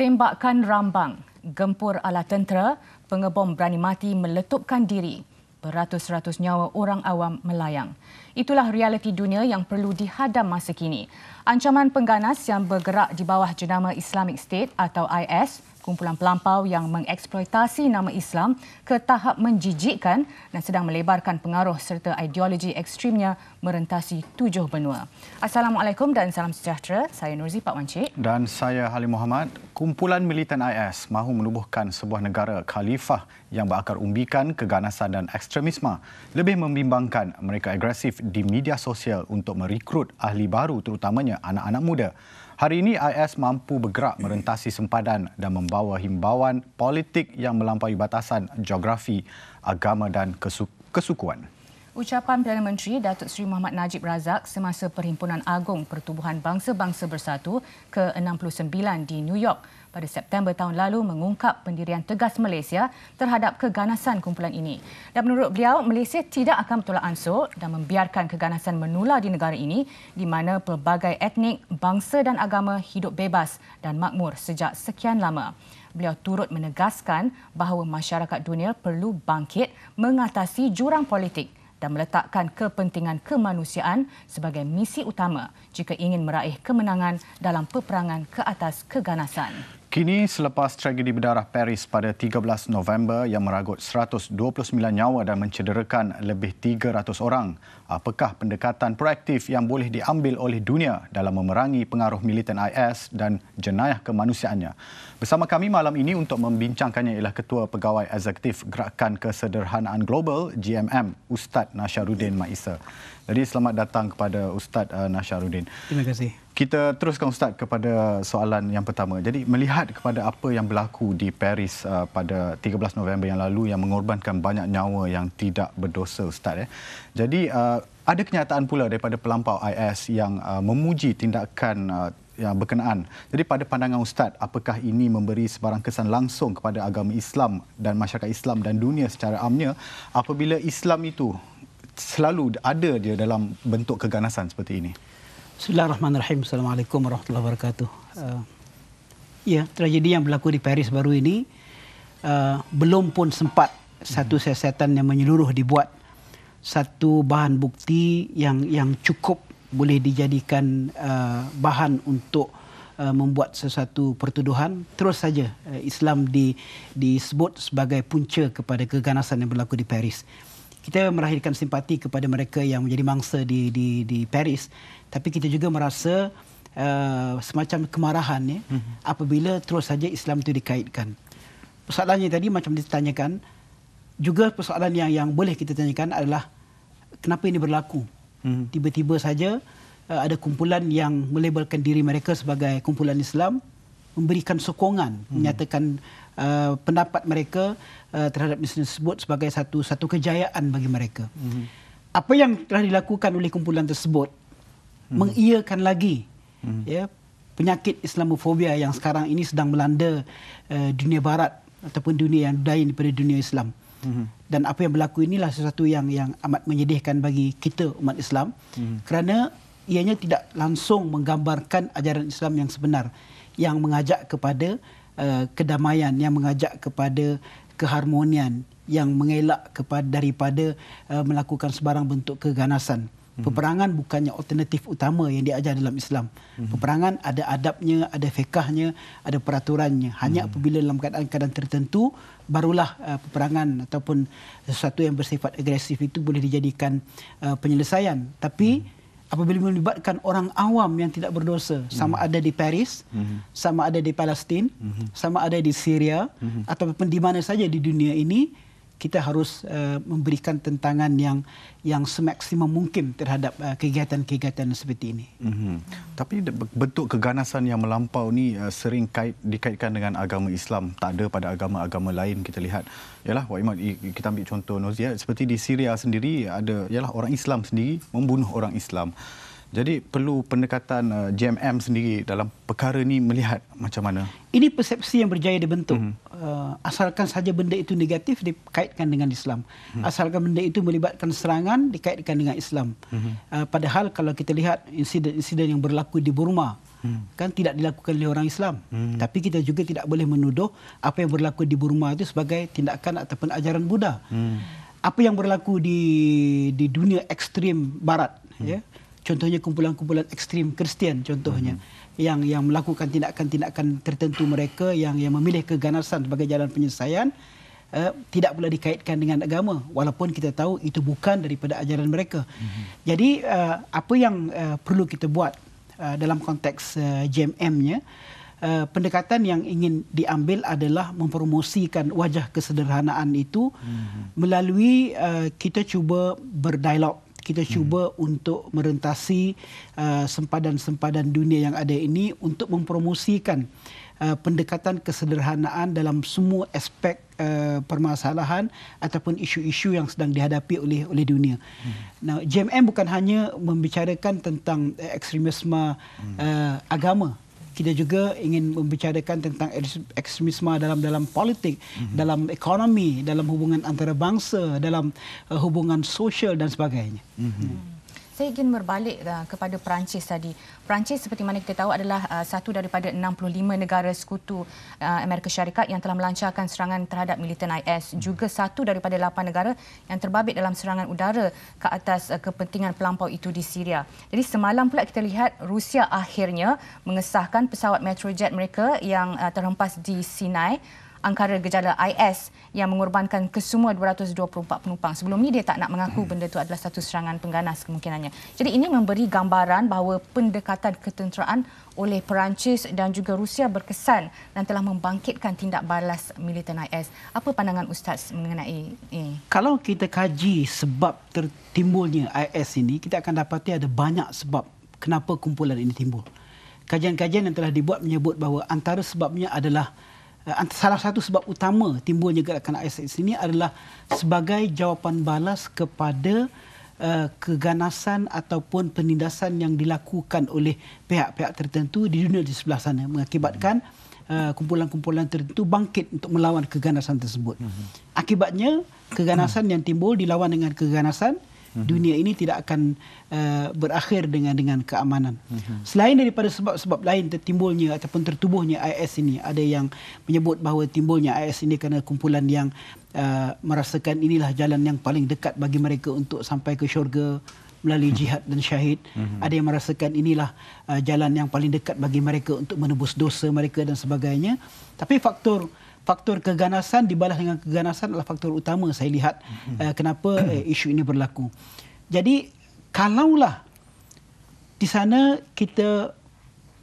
tembakan rambang, gempur ala tentera, pengebom berani mati meletupkan diri. Beratus-ratus nyawa orang awam melayang. Itulah realiti dunia yang perlu dihadam masa kini. Ancaman pengganas yang bergerak di bawah jenama Islamic State atau IS kumpulan pelampau yang mengeksploitasi nama Islam ke tahap menjijikkan dan sedang melebarkan pengaruh serta ideologi ekstrimnya merentasi tujuh benua. Assalamualaikum dan salam sejahtera. Saya Nurzi Pak Wancik. Dan saya Halim Muhammad. Kumpulan militan IS mahu menubuhkan sebuah negara khalifah yang berakar umbikan keganasan dan ekstremisme. Lebih membimbangkan mereka agresif di media sosial untuk merekrut ahli baru terutamanya anak-anak muda. Hari ini IS mampu bergerak merentasi sempadan dan membawa himbauan politik yang melampaui batasan geografi, agama dan kesu- kesukuan. Ucapan Perdana Menteri Datuk Seri Muhammad Najib Razak semasa Perhimpunan Agung Pertubuhan Bangsa-Bangsa Bersatu ke-69 di New York pada September tahun lalu mengungkap pendirian tegas Malaysia terhadap keganasan kumpulan ini. Dan menurut beliau, Malaysia tidak akan bertolak ansur dan membiarkan keganasan menular di negara ini di mana pelbagai etnik, bangsa dan agama hidup bebas dan makmur sejak sekian lama. Beliau turut menegaskan bahawa masyarakat dunia perlu bangkit mengatasi jurang politik dan meletakkan kepentingan kemanusiaan sebagai misi utama jika ingin meraih kemenangan dalam peperangan ke atas keganasan. Kini selepas tragedi berdarah Paris pada 13 November yang meragut 129 nyawa dan mencederakan lebih 300 orang, apakah pendekatan proaktif yang boleh diambil oleh dunia dalam memerangi pengaruh militan IS dan jenayah kemanusiaannya? Bersama kami malam ini untuk membincangkannya ialah Ketua Pegawai Eksekutif Gerakan Kesederhanaan Global GMM, Ustaz Nasharuddin Maisa. Jadi selamat datang kepada Ustaz eh, Nasharuddin. Terima kasih. Kita teruskan Ustaz kepada soalan yang pertama. Jadi melihat kepada apa yang berlaku di Paris uh, pada 13 November yang lalu yang mengorbankan banyak nyawa yang tidak berdosa Ustaz. ya. Jadi uh, ada kenyataan pula daripada pelampau IS yang uh, memuji tindakan uh, yang berkenaan. Jadi pada pandangan Ustaz, apakah ini memberi sebarang kesan langsung kepada agama Islam dan masyarakat Islam dan dunia secara amnya apabila Islam itu selalu ada dia dalam bentuk keganasan seperti ini? Bismillahirrahmanirrahim. Assalamualaikum warahmatullahi wabarakatuh. Uh, ya, tragedi yang berlaku di Paris baru ini uh, belum pun sempat satu hmm. sesetan yang menyeluruh dibuat satu bahan bukti yang yang cukup boleh dijadikan uh, bahan untuk uh, membuat sesuatu pertuduhan terus saja uh, Islam di, disebut sebagai punca kepada keganasan yang berlaku di Paris. Kita merahirkan simpati kepada mereka yang menjadi mangsa di di di Paris tapi kita juga merasa uh, semacam kemarahan ya, apabila terus saja Islam itu dikaitkan. Persoalannya tadi macam ditanyakan, juga persoalan yang, yang boleh kita tanyakan adalah kenapa ini berlaku? mm Tiba-tiba saja uh, ada kumpulan yang melabelkan diri mereka sebagai kumpulan Islam, memberikan sokongan, hmm menyatakan uh, pendapat mereka uh, terhadap Islam tersebut sebagai satu satu kejayaan bagi mereka. hmm Apa yang telah dilakukan oleh kumpulan tersebut hmm. mengiakan lagi hmm. ya penyakit islamofobia yang sekarang ini sedang melanda uh, dunia barat ataupun dunia yang lain daripada dunia Islam. Hmm. Dan apa yang berlaku inilah sesuatu yang yang amat menyedihkan bagi kita umat Islam hmm. kerana ianya tidak langsung menggambarkan ajaran Islam yang sebenar yang mengajak kepada uh, kedamaian yang mengajak kepada keharmonian yang mengelak kepada daripada uh, melakukan sebarang bentuk keganasan. Hmm. Peperangan bukannya alternatif utama yang diajar dalam Islam. Hmm. Peperangan ada adabnya, ada fekahnya, ada peraturannya. Hanya hmm. apabila dalam keadaan-keadaan tertentu, barulah uh, peperangan ataupun sesuatu yang bersifat agresif itu boleh dijadikan uh, penyelesaian. Tapi apabila melibatkan orang awam yang tidak berdosa, sama ada di Paris, sama ada di Palestin, sama ada di Syria, ataupun di mana saja di dunia ini, kita harus uh, memberikan tentangan yang yang semaksimum mungkin terhadap uh, kegiatan-kegiatan seperti ini. Mm-hmm. Tapi bentuk keganasan yang melampau ni uh, sering kait, dikaitkan dengan agama Islam, tak ada pada agama-agama lain kita lihat. Yalah, Wahimat, kita ambil contoh Nozia, seperti di Syria sendiri ada ialah orang Islam sendiri membunuh orang Islam. Jadi perlu pendekatan uh, GMM sendiri dalam perkara ini melihat macam mana? Ini persepsi yang berjaya dibentuk. Hmm. Uh, asalkan saja benda itu negatif dikaitkan dengan Islam. Hmm. Asalkan benda itu melibatkan serangan dikaitkan dengan Islam. Hmm. Uh, padahal kalau kita lihat insiden-insiden yang berlaku di Burma Hmm. kan tidak dilakukan oleh orang Islam. Hmm. Tapi kita juga tidak boleh menuduh apa yang berlaku di Burma itu sebagai tindakan ataupun ajaran Buddha. Hmm. Apa yang berlaku di di dunia ekstrim barat hmm. ya contohnya kumpulan-kumpulan ekstrem Kristian contohnya mm-hmm. yang yang melakukan tindakan-tindakan tertentu mereka yang yang memilih keganasan sebagai jalan penyelesaian uh, tidak boleh dikaitkan dengan agama walaupun kita tahu itu bukan daripada ajaran mereka. Mm-hmm. Jadi uh, apa yang uh, perlu kita buat uh, dalam konteks uh, JMM-nya Uh, pendekatan yang ingin diambil adalah mempromosikan wajah kesederhanaan itu mm-hmm. melalui uh, kita cuba berdialog uh, kita cuba hmm. untuk merentasi uh, sempadan-sempadan uh, dunia yang ada ini untuk mempromosikan uh, pendekatan kesederhanaan dalam semua aspek uh, permasalahan ataupun isu-isu yang sedang dihadapi oleh oleh dunia. Hmm. Nah, JMM bukan hanya membicarakan tentang eh, ekstremisme hmm. uh, agama kita juga ingin membicarakan tentang ekstremisme dalam dalam politik, mm-hmm. dalam ekonomi, dalam hubungan antara bangsa, dalam uh, hubungan sosial dan sebagainya. Mm-hmm. Mm-hmm saya ingin berbalik uh, kepada Perancis tadi. Perancis seperti mana kita tahu adalah uh, satu daripada 65 negara sekutu uh, Amerika Syarikat yang telah melancarkan serangan terhadap militan IS. Juga satu daripada 8 negara yang terbabit dalam serangan udara ke atas kepentingan pelampau itu di Syria. Jadi semalam pula kita lihat Rusia akhirnya mengesahkan pesawat Metrojet mereka yang uh, terhempas di Sinai angkara gejala IS yang mengorbankan kesemua 224 penumpang. Sebelum ini dia tak nak mengaku benda itu adalah satu serangan pengganas kemungkinannya. Jadi ini memberi gambaran bahawa pendekatan ketenteraan oleh Perancis dan juga Rusia berkesan dan telah membangkitkan tindak balas militan IS. Apa pandangan Ustaz mengenai ini? Kalau kita kaji sebab tertimbulnya IS ini, kita akan dapati ada banyak sebab kenapa kumpulan ini timbul. Kajian-kajian yang telah dibuat menyebut bahawa antara sebabnya adalah uh, salah satu sebab utama timbulnya gerakan ISIS ini adalah sebagai jawapan balas kepada uh, keganasan ataupun penindasan yang dilakukan oleh pihak-pihak tertentu di dunia di sebelah sana mengakibatkan eh, kumpulan-kumpulan tertentu bangkit untuk melawan keganasan tersebut. Mhm. Akibatnya keganasan yang timbul dilawan dengan keganasan, mm dunia ini tidak akan uh, berakhir dengan dengan keamanan. Mm-hmm. Selain daripada sebab-sebab lain tertimbulnya ataupun tertubuhnya IS ini, ada yang menyebut bahawa timbulnya IS ini kerana kumpulan yang uh, merasakan inilah jalan yang paling dekat bagi mereka untuk sampai ke syurga melalui mhm. jihad dan syahid mm-hmm. ada yang merasakan inilah uh, jalan yang paling dekat bagi mereka untuk menebus dosa mereka dan sebagainya tapi faktor faktor keganasan dibalas dengan keganasan adalah faktor utama saya lihat uh, kenapa uh, isu ini berlaku. Jadi kalaulah di sana kita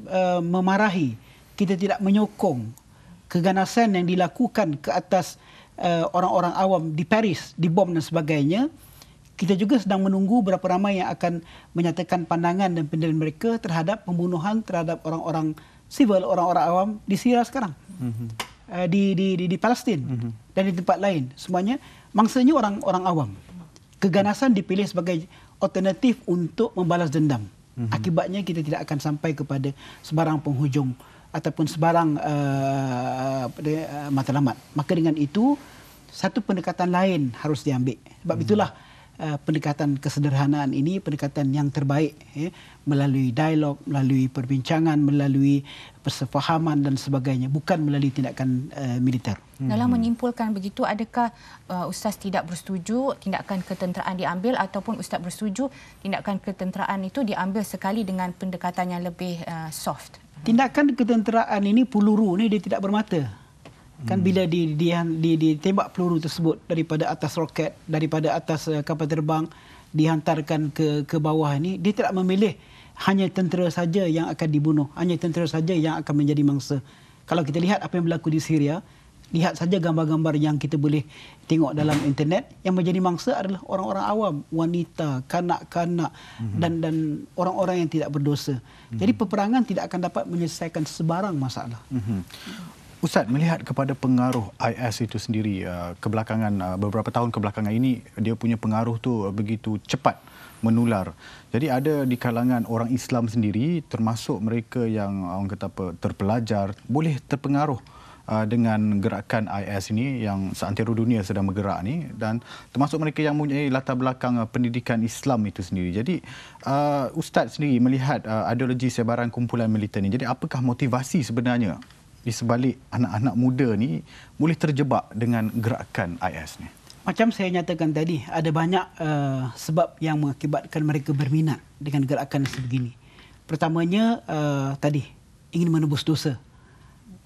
uh, memarahi, kita tidak menyokong keganasan yang dilakukan ke atas orang-orang uh, awam di Paris, di bom dan sebagainya, kita juga sedang menunggu berapa ramai yang akan menyatakan pandangan dan pendirian mereka terhadap pembunuhan terhadap orang-orang sivil, orang-orang awam di Syria sekarang. Mm-hmm. Eh, di di di, di Palestin mm-hmm. dan di tempat lain semuanya mangsanya orang-orang awam keganasan dipilih sebagai alternatif untuk membalas dendam mm-hmm. akibatnya kita tidak akan sampai kepada sebarang penghujung ataupun sebarang uh, uh, matlamat maka dengan itu satu pendekatan lain harus diambil sebab mm-hmm. itulah Eh, pendekatan kesederhanaan ini pendekatan yang terbaik ya, melalui dialog, melalui perbincangan, melalui persefahaman dan sebagainya, bukan melalui tindakan uh, militer. Hmm. Dalam menyimpulkan begitu, adakah uh, Ustaz tidak bersetuju tindakan ketenteraan diambil ataupun Ustaz bersetuju tindakan ketenteraan itu diambil sekali dengan pendekatan yang lebih uh, soft? Tindakan ketenteraan ini peluru, ni dia tidak bermata kan hmm. bila di di di ditembak peluru tersebut daripada atas roket daripada atas eh, kapal terbang dihantarkan ke ke bawah ini dia tidak memilih hanya tentera saja yang akan dibunuh hanya tentera saja yang akan menjadi mangsa kalau kita lihat apa yang berlaku di Syria lihat saja gambar-gambar yang kita boleh tengok dalam internet yang menjadi mangsa adalah orang-orang awam wanita kanak-kanak hmm. dan dan orang-orang yang tidak berdosa hmm. jadi peperangan tidak akan dapat menyelesaikan sebarang masalah Ustaz melihat kepada pengaruh IS itu sendiri uh, kebelakangan uh, beberapa tahun kebelakangan ini dia punya pengaruh tu uh, begitu cepat menular. Jadi ada di kalangan orang Islam sendiri termasuk mereka yang orang kata apa terpelajar boleh terpengaruh dengan gerakan IS ini yang seantero dunia sedang bergerak ni dan termasuk mereka yang mempunyai latar belakang pendidikan Islam itu sendiri. Jadi uh, ustaz sendiri melihat uh, ideologi sebaran kumpulan militan ini. Jadi apakah motivasi sebenarnya di sebalik anak-anak muda ni boleh terjebak dengan gerakan IS ni? Macam saya nyatakan tadi, ada banyak uh, sebab yang mengakibatkan mereka berminat dengan gerakan sebegini. Pertamanya uh, tadi ingin menebus dosa.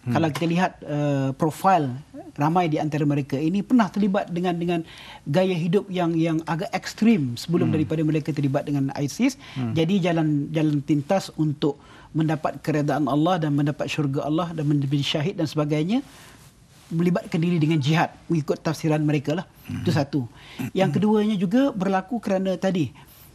Hmm. Kalau kita lihat uh, profil ramai di antara mereka ini pernah terlibat dengan dengan gaya hidup yang yang agak ekstrim sebelum hmm. daripada mereka terlibat dengan ISIS. Hmm. Jadi jalan jalan pintas untuk mendapat keredaan Allah dan mendapat syurga Allah dan menjadi syahid dan sebagainya melibatkan diri dengan jihad mengikut tafsiran mereka lah mm-hmm. itu hmm. satu yang hmm. keduanya juga berlaku kerana tadi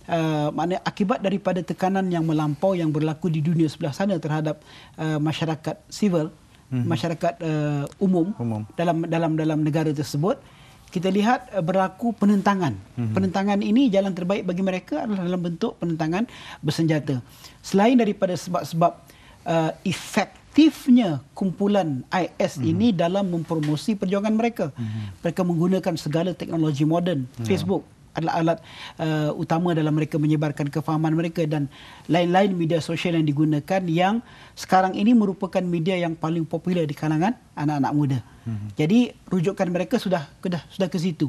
Uh, maknanya akibat daripada tekanan yang melampau yang berlaku di dunia sebelah sana terhadap uh, masyarakat sivil, mm-hmm. masyarakat uh, umum, umum dalam dalam dalam negara tersebut, uh, kita lihat eh, berlaku penentangan. Mm-hmm. Penentangan ini jalan terbaik bagi mereka adalah dalam bentuk penentangan bersenjata. Selain daripada sebab-sebab uh, efektifnya kumpulan IS mm-hmm. ini dalam mempromosi perjuangan mereka. Mm-hmm. Mereka menggunakan segala teknologi moden, mm-hmm. Facebook, alat-alat uh, utama dalam mereka menyebarkan kefahaman mereka dan lain-lain media sosial yang digunakan yang sekarang ini merupakan media yang paling popular di kalangan anak-anak muda. Hmm. Jadi rujukan mereka sudah sudah sudah ke situ.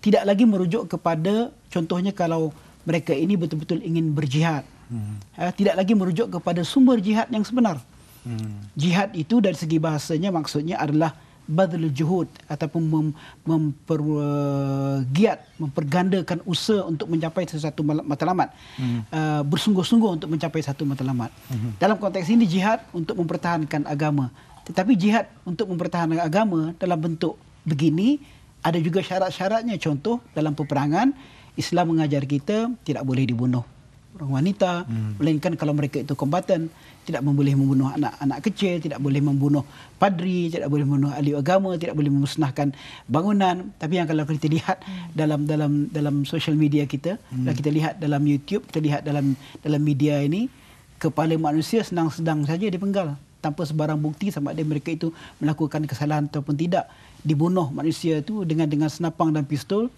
Tidak lagi merujuk kepada contohnya kalau mereka ini betul-betul ingin berjihad. Hmm. Uh, tidak lagi merujuk kepada sumber jihad yang sebenar. Hmm. Jihad itu dari segi bahasanya maksudnya adalah badal juhud ataupun mem, mempergiat, uh, mempergandakan usaha untuk mencapai sesuatu matlamat hmm. uh, bersungguh-sungguh untuk mencapai satu matlamat hmm. dalam konteks ini jihad untuk mempertahankan agama tetapi jihad untuk mempertahankan agama dalam bentuk begini ada juga syarat-syaratnya contoh dalam peperangan Islam mengajar kita tidak boleh dibunuh orang wanita hmm. melainkan kalau mereka itu kombatan tidak boleh membunuh anak-anak kecil tidak boleh membunuh padri tidak boleh membunuh ahli agama tidak boleh memusnahkan bangunan tapi yang kalau kita lihat hmm. dalam dalam dalam social media kita hmm. kita lihat dalam YouTube kita lihat dalam dalam media ini kepala manusia senang sedang saja dipenggal tanpa sebarang bukti sama ada mereka itu melakukan kesalahan ataupun tidak dibunuh manusia itu dengan dengan senapang dan pistol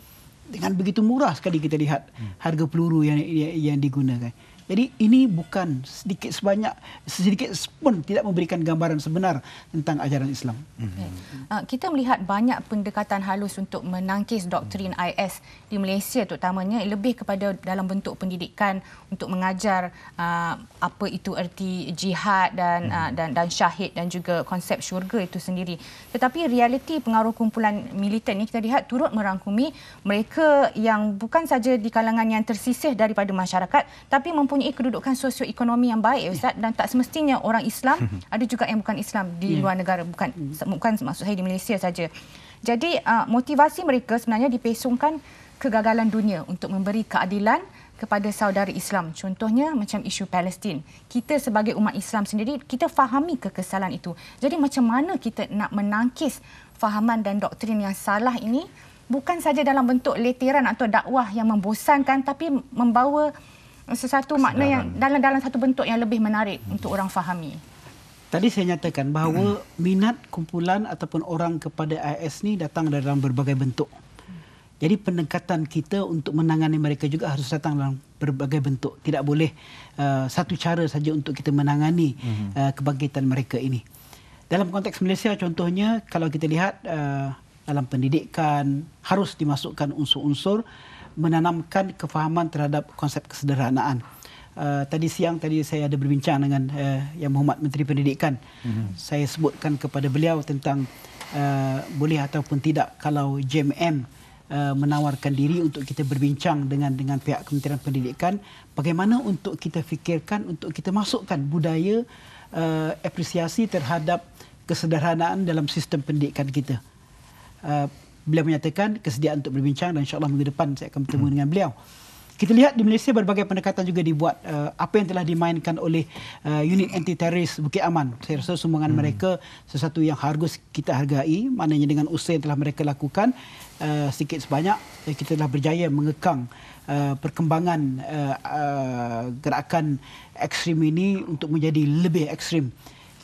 dengan begitu murah sekali kita lihat harga peluru yang yang, yang digunakan. Jadi ini bukan sedikit sebanyak sedikit pun tidak memberikan gambaran sebenar tentang ajaran Islam. Hmm. Okay. Uh, ah, kita melihat banyak pendekatan halus untuk menangkis doktrin IS di Malaysia terutamanya lebih kepada dalam bentuk pendidikan untuk mengajar uh, apa itu erti jihad dan uh, dan dan syahid dan juga konsep syurga itu sendiri. Tetapi realiti pengaruh kumpulan militan ini kita lihat turut merangkumi mereka yang bukan saja di kalangan yang tersisih daripada masyarakat tapi mempunyai mempunyai kedudukan sosioekonomi yang baik ya. ustaz dan tak semestinya orang Islam ada juga yang bukan Islam di ya. luar negara bukan hmm. bukan maksud saya di Malaysia saja. Jadi uh, motivasi mereka sebenarnya dipesungkan kegagalan dunia untuk memberi keadilan kepada saudara Islam. Contohnya macam isu Palestin. Kita sebagai umat Islam sendiri kita fahami kekesalan itu. Jadi macam mana kita nak menangkis fahaman dan doktrin yang salah ini bukan saja dalam bentuk letiran atau dakwah yang membosankan tapi membawa sesuatu makna yang dalam dalam satu bentuk yang lebih menarik hmm. untuk orang fahami. Tadi saya nyatakan bahawa hmm. minat kumpulan ataupun orang kepada IS ni datang dalam berbagai bentuk. Jadi pendekatan kita untuk menangani mereka juga harus datang dalam berbagai bentuk. Tidak boleh uh, satu cara saja untuk kita menangani hmm. uh, kebangkitan mereka ini. Dalam konteks Malaysia contohnya kalau kita lihat uh, dalam pendidikan harus dimasukkan unsur-unsur menanamkan kefahaman terhadap konsep kesederhanaan. Uh, tadi siang tadi saya ada berbincang dengan uh, Yang Muhammad Menteri Pendidikan. Mm-hmm. Saya sebutkan kepada beliau tentang uh, boleh ataupun tidak kalau JMM uh, menawarkan diri untuk kita berbincang dengan dengan pihak Kementerian Pendidikan bagaimana untuk kita fikirkan untuk kita masukkan budaya uh, apresiasi terhadap kesederhanaan dalam sistem pendidikan kita. Uh, beliau menyatakan kesediaan untuk berbincang dan insyaAllah minggu depan saya akan bertemu dengan beliau. Kita lihat di Malaysia berbagai pendekatan juga dibuat uh, apa yang telah dimainkan oleh uh, unit anti-teroris Bukit Aman. Saya rasa sumbangan hmm. mereka sesuatu yang harus kita hargai. Maknanya dengan usaha yang telah mereka lakukan uh, eh, sedikit sebanyak uh, kita telah berjaya mengekang uh, perkembangan uh, uh, gerakan ekstrim ini untuk menjadi lebih ekstrim.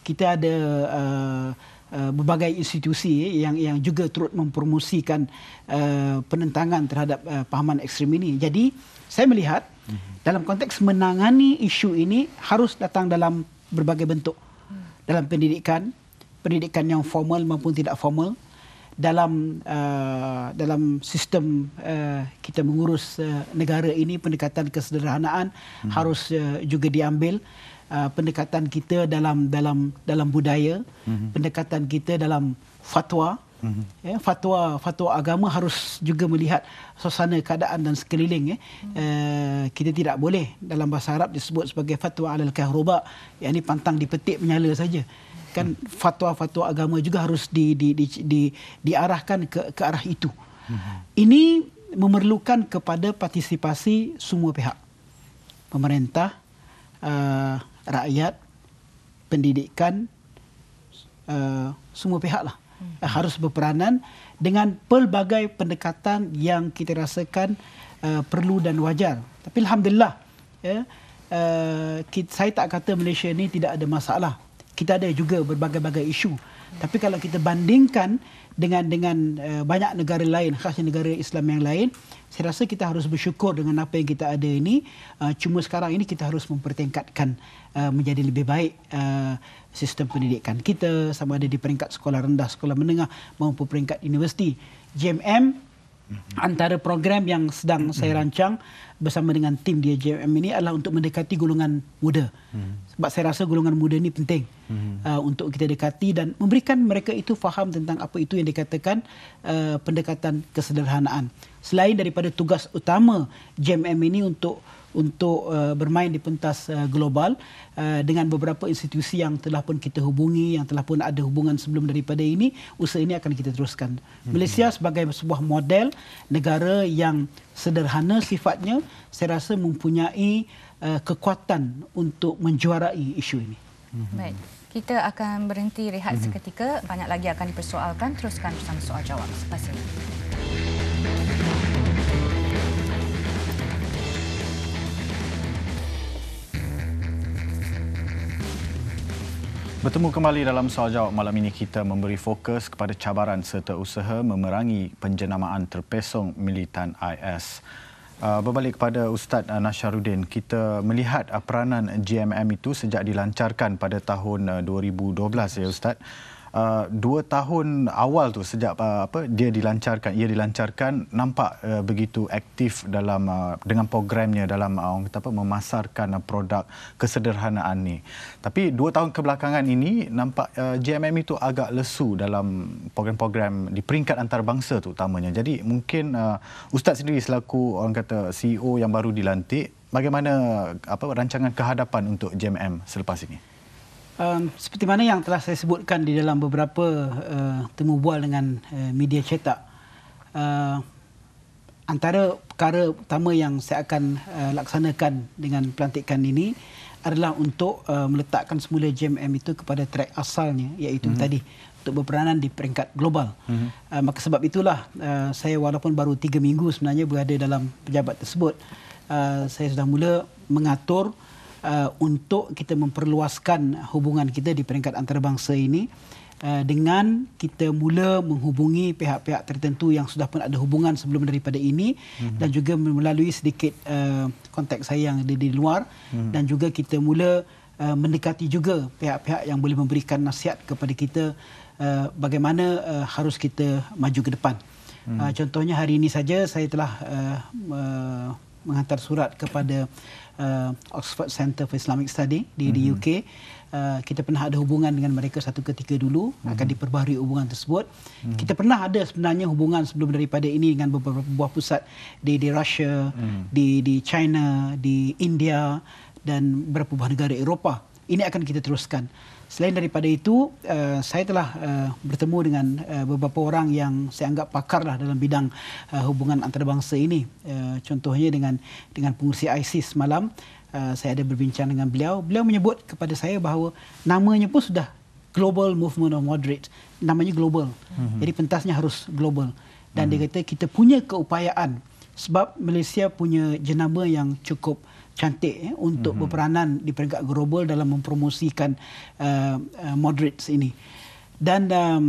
Kita ada... Uh, Eh, berbagai institusi yang yang juga turut mempromosikan uh, penentangan terhadap uh, pahaman ekstrem ini. Jadi saya melihat mhm. dalam konteks menangani isu ini harus datang dalam berbagai bentuk. Hmm. Dalam pendidikan, pendidikan yang formal maupun tidak formal, dalam uh, dalam sistem uh, kita mengurus uh, negara ini pendekatan kesederhanaan hmm. harus uh, juga diambil uh, pendekatan kita dalam dalam dalam budaya, mm-hmm. pendekatan kita dalam fatwa. Mm-hmm. Eh, fatwa fatwa agama harus juga melihat suasana keadaan dan sekeliling ya. mhm. eh. Mm-hmm. Uh, kita tidak boleh dalam bahasa Arab disebut sebagai fatwa alal kahruba, yakni pantang dipetik menyala saja. Kan mhm. fatwa-fatwa agama juga harus di di di di diarahkan ke ke arah itu. Mm-hmm. Ini memerlukan kepada partisipasi semua pihak. Pemerintah uh, rakyat, pendidikan, uh, semua pihak lah hmm. harus berperanan dengan pelbagai pendekatan yang kita rasakan uh, perlu dan wajar. Tapi alhamdulillah, ya, uh, eh, kita, saya tak kata Malaysia ni tidak ada masalah. Kita ada juga berbagai-bagai isu. Hmm. Tapi kalau kita bandingkan dengan dengan uh, banyak negara lain khasnya negara Islam yang lain saya rasa kita harus bersyukur dengan apa yang kita ada ini uh, cuma sekarang ini kita harus mempertingkatkan uh, menjadi lebih baik uh, sistem pendidikan kita sama ada di peringkat sekolah rendah sekolah menengah maupun peringkat universiti JMM Mhm. antara program yang sedang saya mhm. rancang bersama dengan tim di JMM ini adalah untuk mendekati golongan muda. Mhm. Sebab saya rasa golongan muda ini penting uh, untuk kita dekati dan memberikan mereka itu faham tentang apa itu yang dikatakan uh, pendekatan kesederhanaan. Selain daripada tugas utama JMM ini untuk untuk uh, bermain di pentas uh, global uh, dengan beberapa institusi yang telah pun kita hubungi yang telah pun ada hubungan sebelum daripada ini usaha ini akan kita teruskan hmm. Malaysia sebagai sebuah model negara yang sederhana sifatnya saya rasa mempunyai uh, kekuatan untuk menjuarai isu ini hmm. baik kita akan berhenti rehat hmm. seketika banyak lagi akan dipersoalkan teruskan bersama soal jawab Terima kasih. Bertemu kembali dalam soal jawab malam ini kita memberi fokus kepada cabaran serta usaha memerangi penjenamaan terpesong militan IS. Uh, berbalik kepada Ustaz Nasharuddin, kita melihat peranan GMM itu sejak dilancarkan pada tahun 2012 uh, ya Ustaz. Uh, dua tahun awal tu sejak uh, apa dia dilancarkan ia dilancarkan nampak uh, begitu aktif dalam uh, dengan programnya dalam uh, orang apa memasarkan uh, produk kesederhanaan ni tapi dua tahun kebelakangan ini nampak JMM uh, itu agak lesu dalam program-program di peringkat antarabangsa tu utamanya jadi mungkin uh, ustaz sendiri selaku orang kata CEO yang baru dilantik bagaimana uh, apa rancangan kehadapan untuk JMM selepas ini Um, seperti mana yang telah saya sebutkan di dalam beberapa uh, temu bual dengan uh, media cetak, uh, antara perkara utama yang saya akan uh, laksanakan dengan pelantikan ini adalah untuk uh, meletakkan semula JMM itu kepada track asalnya iaitu mm-hmm. tadi untuk berperanan di peringkat global. Mm-hmm. Uh, maka sebab itulah uh, saya walaupun baru tiga minggu sebenarnya berada dalam pejabat tersebut, uh, saya sudah mula mengatur Uh, untuk kita memperluaskan hubungan kita di peringkat antarabangsa ini uh, dengan kita mula menghubungi pihak-pihak tertentu yang sudah pun ada hubungan sebelum daripada ini mm-hmm. dan juga melalui sedikit uh, kontak saya yang ada di luar mm-hmm. dan juga kita mula uh, mendekati juga pihak-pihak yang boleh memberikan nasihat kepada kita uh, bagaimana uh, harus kita maju ke depan. hmm Uh, contohnya hari ini saja saya telah uh, uh, menghantar surat kepada uh, Oxford Centre for Islamic Study di, mm-hmm. di mhm. UK. Uh, kita pernah ada hubungan dengan mereka satu ketika dulu mm-hmm. akan diperbaharui hubungan tersebut. Mm-hmm. Kita pernah ada sebenarnya hubungan sebelum daripada ini dengan beberapa buah pusat di di Russia, mm-hmm. di di China, di India dan beberapa buah negara Eropah. Ini akan kita teruskan. Selain daripada itu, uh, saya telah uh, bertemu dengan uh, beberapa orang yang saya anggap pakar lah dalam bidang uh, hubungan antarabangsa ini. Uh, contohnya dengan dengan pengurusi ISIS malam, uh, saya ada berbincang dengan beliau. Beliau menyebut kepada saya bahawa namanya pun sudah Global Movement of Moderate. Namanya global. Mm-hmm. Jadi pentasnya harus global. Dan mm-hmm. dia mhm. kata kita punya keupayaan sebab Malaysia punya jenama yang cukup uh, cantik eh, untuk mm-hmm. berperanan di peringkat global dalam mempromosikan uh, uh, moderates ini. Dan um,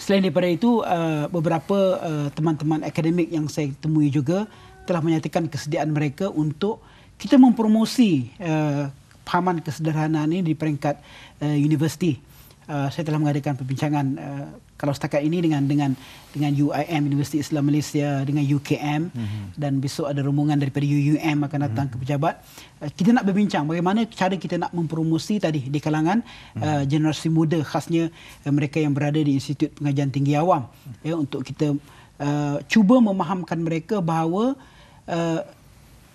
selain daripada itu, uh, beberapa uh, teman-teman akademik yang saya temui juga telah menyatakan kesediaan mereka untuk kita mempromosi uh, pahaman kesederhanaan ini di peringkat uh, universiti. Uh, saya telah mengadakan perbincangan uh, kalau setakat ini dengan dengan dengan UIM Universiti Islam Malaysia dengan UKM mm-hmm. dan besok ada rombongan daripada UUM akan datang mm-hmm. ke pejabat eh, kita nak berbincang bagaimana cara kita nak mempromosi tadi di kalangan mm-hmm. uh, generasi muda khasnya uh, mereka yang berada di Institut Pengajian Tinggi Awam mm-hmm. ya untuk kita uh, cuba memahamkan mereka bahawa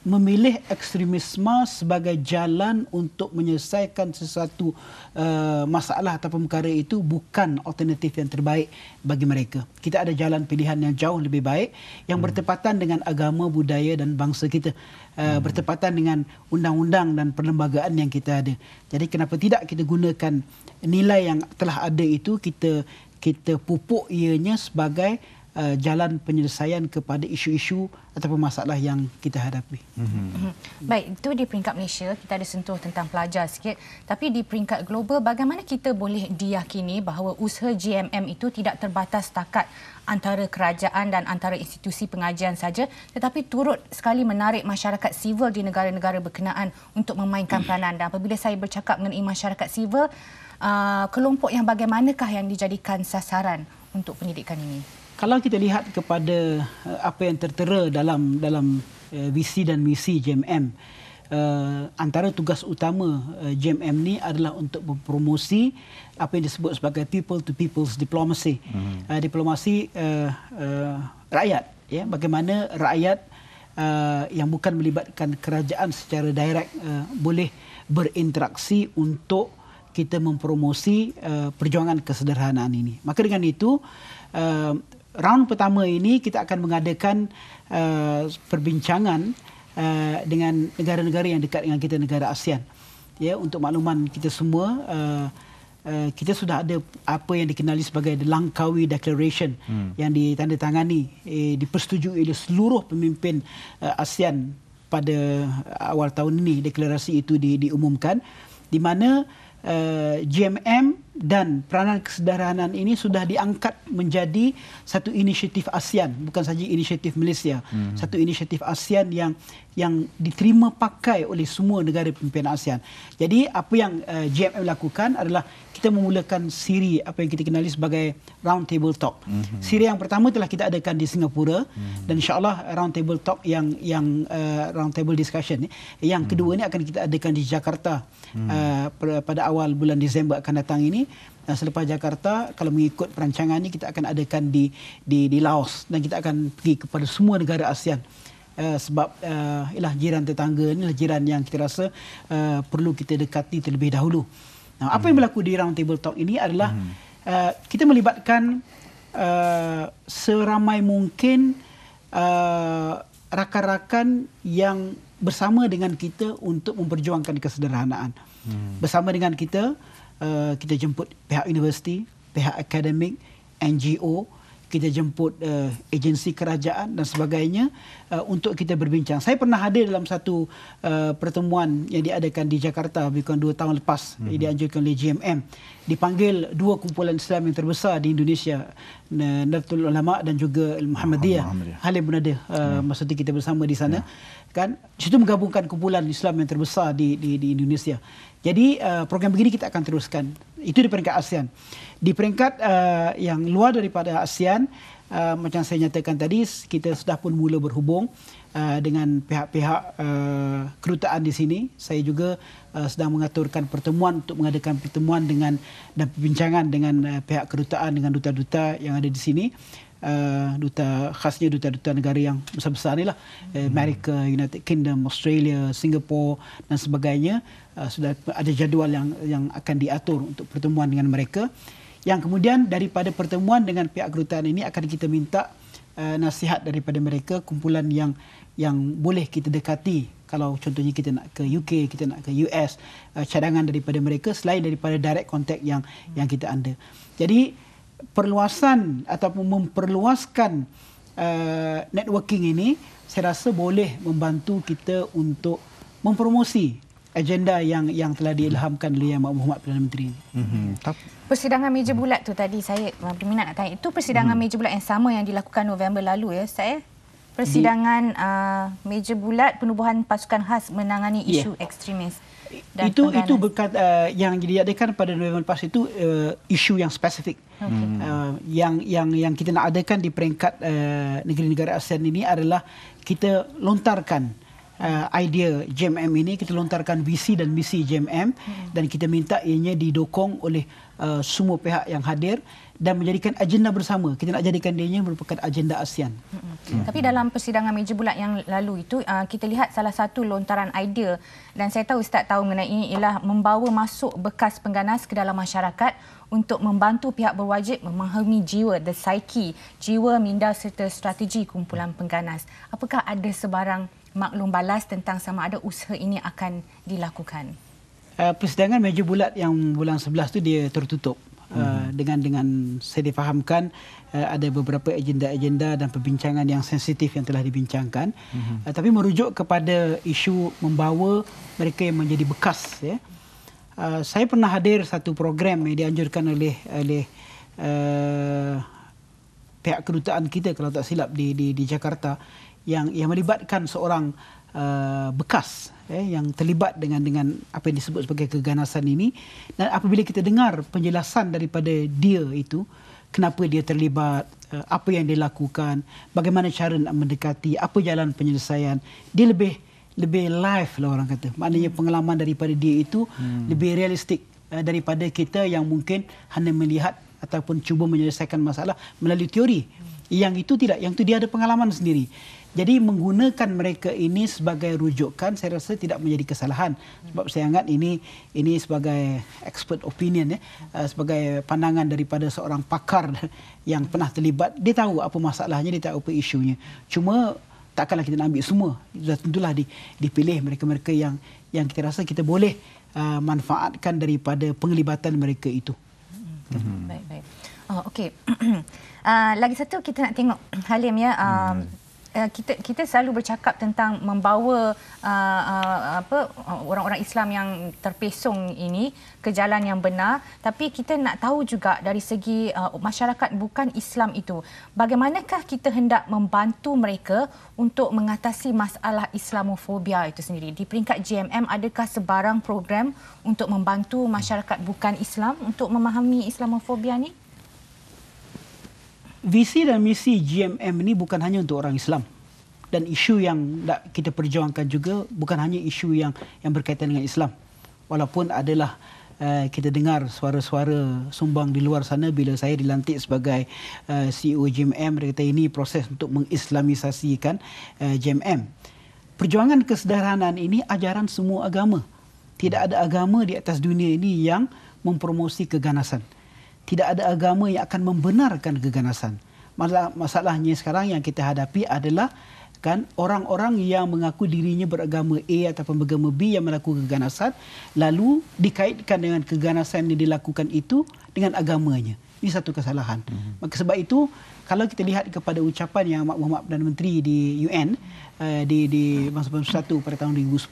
memilih ekstremisme sebagai jalan untuk menyelesaikan sesuatu uh, masalah atau perkara itu bukan alternatif yang terbaik bagi mereka. Kita ada jalan pilihan yang jauh lebih baik yang hmm. bertepatan dengan agama, budaya dan bangsa kita. Uh, hmm. Bertepatan dengan undang-undang dan perlembagaan yang kita ada. Jadi kenapa tidak kita gunakan nilai yang telah ada itu kita kita pupuk ianya sebagai uh, jalan penyelesaian kepada isu-isu ataupun masalah yang kita hadapi. Mm-hmm. Baik, itu di peringkat Malaysia kita ada sentuh tentang pelajar sikit, tapi di peringkat global bagaimana kita boleh diyakini bahawa usaha GMM itu tidak terbatas setakat antara kerajaan dan antara institusi pengajian saja tetapi turut sekali menarik masyarakat sivil di negara-negara berkenaan untuk memainkan peranan dan apabila saya bercakap mengenai masyarakat sivil uh, kelompok yang bagaimanakah yang dijadikan sasaran untuk pendidikan ini kalau kita lihat kepada eh, apa yang tertera dalam dalam eh, visi dan misi JMM eh, antara tugas utama JMM ni adalah untuk mempromosi apa yang disebut sebagai people to people's diplomacy mm-hmm. diplomasi rakyat ya bagaimana rakyat uh, yang bukan melibatkan kerajaan secara direct uh, boleh berinteraksi untuk kita mempromosi uh, perjuangan kesederhanaan ini maka dengan itu uh, round pertama ini kita akan mengadakan uh, perbincangan uh, dengan negara-negara yang dekat dengan kita negara ASEAN. Ya, untuk makluman kita semua uh, uh, kita sudah ada apa yang dikenali sebagai the Langkawi Declaration hmm. yang ditandatangani eh, dipersetujui oleh seluruh pemimpin uh, ASEAN pada awal tahun ini deklarasi itu di, diumumkan di mana GMM eh, dan peranan kesederhanaan ini sudah diangkat menjadi satu inisiatif ASEAN bukan saja inisiatif Malaysia hmm. satu inisiatif ASEAN yang yang diterima pakai oleh semua negara pimpinan ASEAN jadi apa yang uh, eh, GMM lakukan adalah kita memulakan siri apa yang kita kenali sebagai round table talk. Mm-hmm. Siri yang pertama telah kita adakan di Singapura mm-hmm. dan insyaallah round table talk yang yang uh, round table discussion ni yang mm-hmm. kedua ni akan kita adakan di Jakarta mm-hmm. uh, pada awal bulan Disember akan datang ini dan selepas Jakarta kalau mengikut perancangan ini kita akan adakan di di di Laos dan kita akan pergi kepada semua negara ASEAN. Uh, sebab uh, ialah jiran tetangga ni lah jiran yang kita rasa uh, perlu kita dekati terlebih dahulu. Nah, apa yang hmm. berlaku di round table talk ini adalah hmm. uh, kita melibatkan uh, seramai mungkin uh, rakan-rakan yang bersama dengan kita untuk memperjuangkan kesederhanaan. Hmm. Bersama dengan kita, uh, kita jemput pihak universiti, pihak akademik, NGO, uh, kita jemput uh, agensi kerajaan dan sebagainya uh, untuk kita berbincang. Saya pernah hadir dalam satu uh, pertemuan yang diadakan di Jakarta bukan dua tahun lepas mm-hmm. yang dianjurkan oleh GMM. Dipanggil dua kumpulan Islam yang terbesar di Indonesia, Nahdlatul Ulama dan juga Muhammadiyah. Hal yang benar masa kita bersama di sana. Yeah. Kan? Situ menggabungkan kumpulan Islam yang terbesar di di, di Indonesia. Jadi uh, program begini kita akan teruskan. Itu di peringkat ASEAN. Di peringkat uh, yang luar daripada ASEAN, uh, macam saya nyatakan tadi, kita sudah pun mula berhubung uh, dengan pihak-pihak uh, kerutaan di sini. Saya juga uh, sedang mengaturkan pertemuan untuk mengadakan pertemuan dengan dan perbincangan dengan uh, pihak kerutaan dengan duta-duta yang ada di sini. Uh, duta khasnya duta-duta negara yang besar-besar ni lah. Hmm. America, United Kingdom, Australia, Singapore dan sebagainya. Uh, sudah ada jadual yang yang akan diatur untuk pertemuan dengan mereka yang kemudian daripada pertemuan dengan pihak kerutan ini akan kita minta uh, nasihat daripada mereka kumpulan yang yang boleh kita dekati kalau contohnya kita nak ke UK kita nak ke US uh, cadangan daripada mereka selain daripada direct contact yang hmm. yang kita ada jadi perluasan ataupun memperluaskan uh, networking ini saya rasa boleh membantu kita untuk mempromosi agenda yang yang telah diilhamkan oleh Yang Muhammad Perdana Menteri. Mm-hmm. Persidangan meja bulat tu tadi saya berminat nak tanya itu persidangan mm-hmm. meja bulat yang sama yang dilakukan November lalu ya saya. Persidangan uh, meja bulat penubuhan pasukan khas menangani yeah. isu ekstremis. itu pengganas. itu berkat uh, yang diadakan pada November lepas itu uh, isu yang spesifik hmm. uh, yang yang yang kita nak adakan di peringkat uh, negeri-negara ASEAN ini adalah kita lontarkan uh, idea JMM ini kita lontarkan visi dan misi JMM hmm. dan kita minta ianya didukung oleh uh, semua pihak yang hadir dan menjadikan agenda bersama. Kita nak jadikan dia merupakan agenda ASEAN. Hmm. Hmm. Tapi dalam persidangan meja bulat yang lalu itu uh, kita lihat salah satu lontaran idea dan saya tahu ustaz tahu mengenai ini ialah membawa masuk bekas pengganas ke dalam masyarakat untuk membantu pihak berwajib memahami jiwa the psyche, jiwa minda serta strategi kumpulan pengganas. Apakah ada sebarang maklum balas tentang sama ada usaha ini akan dilakukan? Uh, persidangan meja bulat yang bulan 11 tu dia tertutup. Uh, dengan dengan saya difahamkan uh, ada beberapa agenda-agenda dan perbincangan yang sensitif yang telah dibincangkan uh, tapi merujuk kepada isu membawa mereka yang menjadi bekas ya. uh, saya pernah hadir satu program yang dianjurkan oleh oleh uh, pihak kedutaan kita kalau tak silap di di di Jakarta yang yang melibatkan seorang uh, bekas eh, yang terlibat dengan dengan apa yang disebut sebagai keganasan ini dan apabila kita dengar penjelasan daripada dia itu kenapa dia terlibat uh, apa yang dia lakukan bagaimana cara nak mendekati apa jalan penyelesaian dia lebih lebih live lah orang kata maknanya hmm. pengalaman daripada dia itu hmm. lebih realistik uh, daripada kita yang mungkin hanya melihat ataupun cuba menyelesaikan masalah melalui teori. Hmm. Yang itu tidak, yang itu dia ada pengalaman sendiri. Jadi menggunakan mereka ini sebagai rujukan saya rasa tidak menjadi kesalahan sebab saya anggap ini ini sebagai expert opinion ya eh, sebagai pandangan daripada seorang pakar yang pernah terlibat dia tahu apa masalahnya dia tahu apa isunya. Cuma takkanlah kita nak ambil semua. Tentulah dipilih mereka-mereka yang yang kita rasa kita boleh eh, manfaatkan daripada penglibatan mereka itu. Hmm. Baik baik. Oh okey. uh, lagi satu kita nak tengok Halim ya. Uh, hmm. Eh, kita kita selalu bercakap tentang membawa uh, uh, orang-orang Islam yang terpesong ini ke jalan yang benar tapi kita nak tahu juga dari segi uh, masyarakat bukan Islam itu bagaimanakah kita hendak membantu mereka untuk mengatasi masalah Islamofobia itu sendiri di peringkat GMM adakah sebarang program untuk membantu masyarakat bukan Islam untuk memahami Islamofobia ni visi dan misi GMM ini bukan hanya untuk orang Islam dan isu yang nak kita perjuangkan juga bukan hanya isu yang yang berkaitan dengan Islam walaupun adalah uh, kita dengar suara-suara sumbang di luar sana bila saya dilantik sebagai uh, eh, CEO GMM mereka kata ini proses untuk mengislamisasikan uh, eh, GMM perjuangan kesederhanaan ini ajaran semua agama tidak ada agama di atas dunia ini yang mempromosi keganasan tidak ada agama yang akan membenarkan keganasan. Masalah, masalahnya sekarang yang kita hadapi adalah kan orang-orang yang mengaku dirinya beragama A atau beragama B yang melakukan keganasan lalu dikaitkan dengan keganasan yang dilakukan itu dengan agamanya. Ini satu kesalahan. Mm-hmm. Maka sebab itu kalau kita lihat kepada ucapan yang Mak Muhammad Perdana Menteri di UN uh, eh, di di masa satu pada tahun 2010,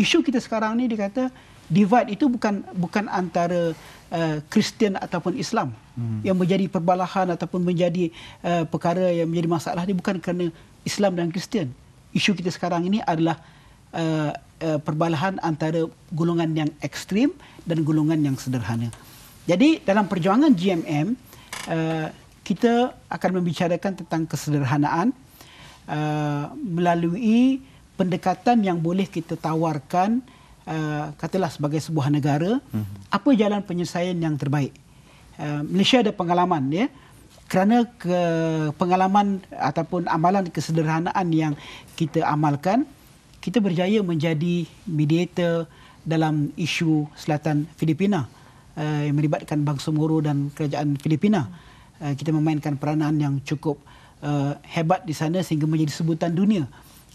isu kita sekarang ni dikata divide itu bukan bukan antara Eh, Kristian uh, ataupun Islam hmm. yang menjadi perbalahan ataupun menjadi uh, perkara yang menjadi masalah ini bukan kerana Islam dan Kristian. Isu kita sekarang ini adalah uh, uh, perbalahan antara golongan yang ekstrim dan golongan yang sederhana. Jadi dalam perjuangan GMM uh, kita akan membicarakan tentang kesederhanaan uh, melalui pendekatan yang boleh kita tawarkan uh, katalah sebagai sebuah negara mm-hmm. apa jalan penyelesaian yang terbaik uh, Malaysia ada pengalaman ya kerana ke pengalaman ataupun amalan kesederhanaan yang kita amalkan kita berjaya menjadi mediator dalam isu selatan Filipina uh, yang melibatkan bangsa Moro dan kerajaan Filipina uh, kita memainkan peranan yang cukup uh, hebat di sana sehingga menjadi sebutan dunia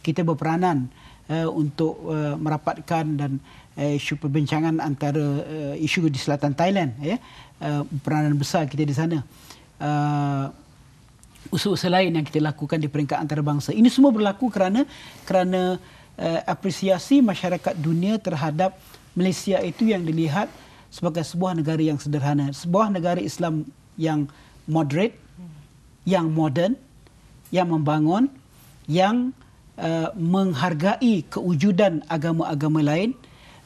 kita berperanan uh, Eh, untuk uh, merapatkan dan uh, isu perbincangan antara uh, isu di selatan Thailand ya uh, peranan besar kita di sana uh, usul-usul lain yang kita lakukan di peringkat antarabangsa ini semua berlaku kerana kerana uh, apresiasi masyarakat dunia terhadap Malaysia itu yang dilihat sebagai sebuah negara yang sederhana sebuah negara Islam yang moderate yang modern yang membangun yang Uh, menghargai kewujudan agama-agama lain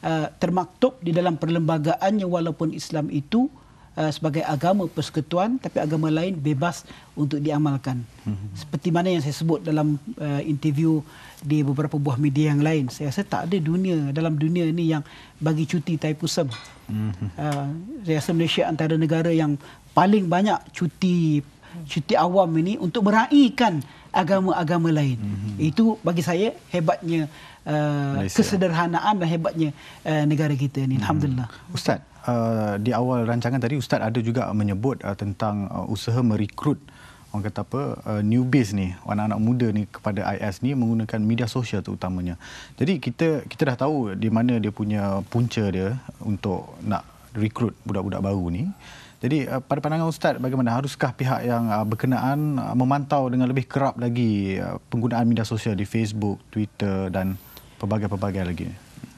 uh, termaktub di dalam perlembagaannya walaupun Islam itu uh, sebagai agama persekutuan tapi agama lain bebas untuk diamalkan. hmm Seperti mana yang saya sebut dalam uh, interview di beberapa buah media yang lain. Saya rasa tak ada dunia dalam dunia ini yang bagi cuti Tai Pusam. hmm Uh, saya rasa Malaysia antara negara yang paling banyak cuti cuti awam ini untuk meraihkan agama-agama lain. Mm-hmm. Itu bagi saya hebatnya uh, kesederhanaan dan hebatnya uh, negara kita ini. Mhm. Alhamdulillah. Mm-hmm. Ustaz, uh, di awal rancangan tadi Ustaz ada juga menyebut uh, tentang uh, usaha merekrut orang kata apa uh, base ni anak-anak muda ni kepada IS ni menggunakan media sosial tu utamanya. Jadi kita kita dah tahu di mana dia punya punca dia untuk nak rekrut budak-budak baru ni. Jadi uh, pada pandangan Ustaz bagaimana haruskah pihak yang uh, berkenaan uh, memantau dengan lebih kerap lagi uh, penggunaan media sosial di Facebook, Twitter dan pelbagai-pelbagai lagi?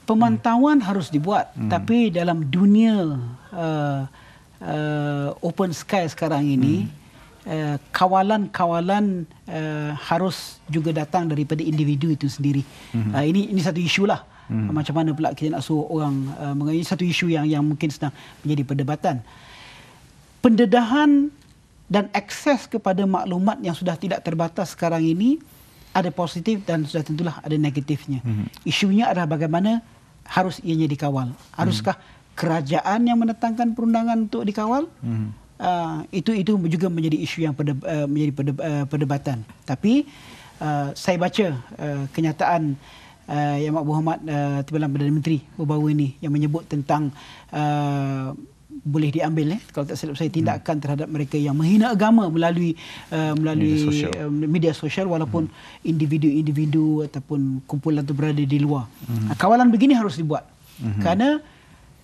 Pemantauan hmm. harus dibuat hmm. tapi dalam dunia uh, uh, open sky sekarang ini hmm. kawalan-kawalan uh, harus juga datang daripada individu itu sendiri. Mm-hmm. Uh, ini ini satu isu lah. Mm-hmm. Macam mana pula kita nak suruh orang uh, mengenai satu isu yang yang mungkin sedang menjadi perdebatan. Uh, pendedahan dan akses kepada maklumat yang sudah tidak terbatas sekarang ini ada positif dan sudah tentulah ada negatifnya. Hmm. Isunya adalah bagaimana harus ianya dikawal. Haruskah hmm. kerajaan yang menetangkan perundangan untuk dikawal? Hmm. Uh, itu itu juga menjadi isu yang perdeb- uh, eh, menjadi perdeb- uh, eh, perdebatan. Tapi uh, saya baca uh, kenyataan uh, Yang Mak Muhammad uh, tiba Perdana Menteri baru ini yang menyebut tentang boleh diambil eh kalau tak silap saya hmm. tindakan hmm. terhadap mereka yang menghina agama melalui uh, melalui media sosial uh, walaupun hmm. individu-individu ataupun kumpulan itu berada di luar. Hmm. Kawalan begini harus dibuat. Hmm. Karena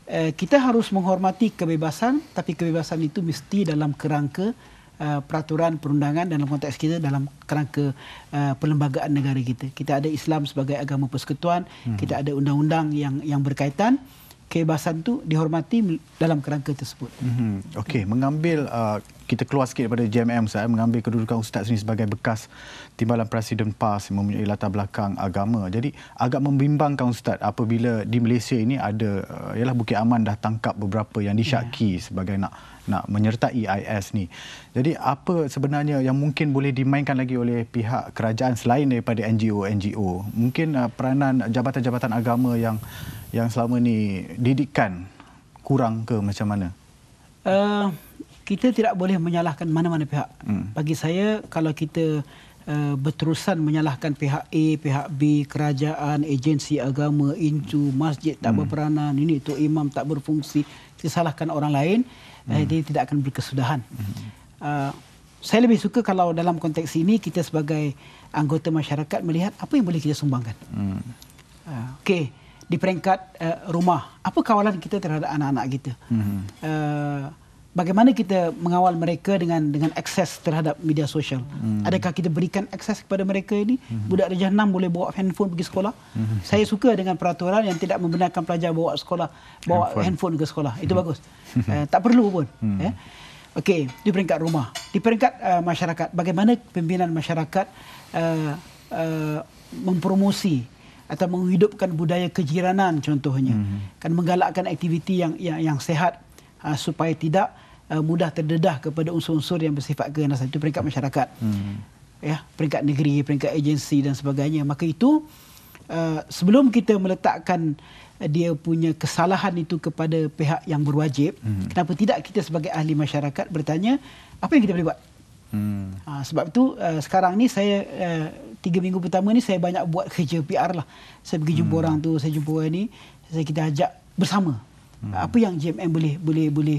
uh, kita harus menghormati kebebasan tapi kebebasan itu mesti dalam kerangka Uh, peraturan perundangan dalam konteks kita dalam kerangka uh, perlembagaan negara kita. Kita ada Islam sebagai agama persekutuan, hmm. kita ada undang-undang yang yang berkaitan. Hmm kebebasan tu dihormati dalam kerangka tersebut. Mm-hmm. Okey, okay. mengambil uh, kita keluar sikit daripada JMM saya eh, mengambil kedudukan ustaz sini sebagai bekas timbalan presiden PAS yang mempunyai latar belakang agama. Jadi agak membimbangkan ustaz apabila di Malaysia ini ada uh, ialah Bukit Aman dah tangkap beberapa yang disyaki yeah. sebagai nak nak menyertai IS ni. Jadi apa sebenarnya yang mungkin boleh dimainkan lagi oleh pihak kerajaan selain daripada NGO-NGO? Mungkin uh, peranan jabatan-jabatan agama yang yang selama ni didikan kurang ke macam mana? Uh, kita tidak boleh menyalahkan mana-mana pihak. Hmm. Bagi saya kalau kita uh, berterusan menyalahkan pihak A, pihak B, kerajaan, agensi agama, incu, masjid tak hmm. berperanan, ini itu imam tak berfungsi, disalahkan orang lain, eh, hmm. hmm. eh, ini tidak akan berkesudahan. Hmm. Uh, saya lebih suka kalau dalam konteks ini kita sebagai anggota masyarakat melihat apa yang boleh kita sumbangkan. Hmm. Okey di peringkat uh, rumah apa kawalan kita terhadap anak-anak kita mm-hmm. uh, Bagaimana kita mengawal mereka dengan dengan akses terhadap media sosial? Hmm. Adakah kita berikan akses kepada mereka ini? Hmm. Budak darjah 6 boleh bawa handphone pergi sekolah? Hmm. Saya suka dengan peraturan yang tidak membenarkan pelajar bawa sekolah bawa handphone, handphone ke sekolah. Itu hmm. bagus. Uh, tak perlu pun. Hmm. Yeah. Okey, di peringkat rumah, di peringkat uh, masyarakat, bagaimana pimpinan masyarakat uh, uh, mempromosi atau menghidupkan budaya kejiranan contohnya mm-hmm. kan menggalakkan aktiviti yang yang yang sehat uh, supaya tidak uh, mudah terdedah kepada unsur-unsur yang bersifat keganasan itu peringkat masyarakat mm-hmm. ya peringkat negeri peringkat agensi dan sebagainya maka itu uh, sebelum kita meletakkan dia punya kesalahan itu kepada pihak yang berwajib mm-hmm. kenapa tidak kita sebagai ahli masyarakat bertanya apa yang kita boleh buat Hmm. Ha, sebab itu uh, ah, sekarang ni saya uh, tiga minggu pertama ni saya banyak buat kerja PR lah. Saya pergi jumpa hmm. orang tu, saya jumpa orang ni, saya kita ajak bersama. Hmm. Apa yang GMM boleh boleh boleh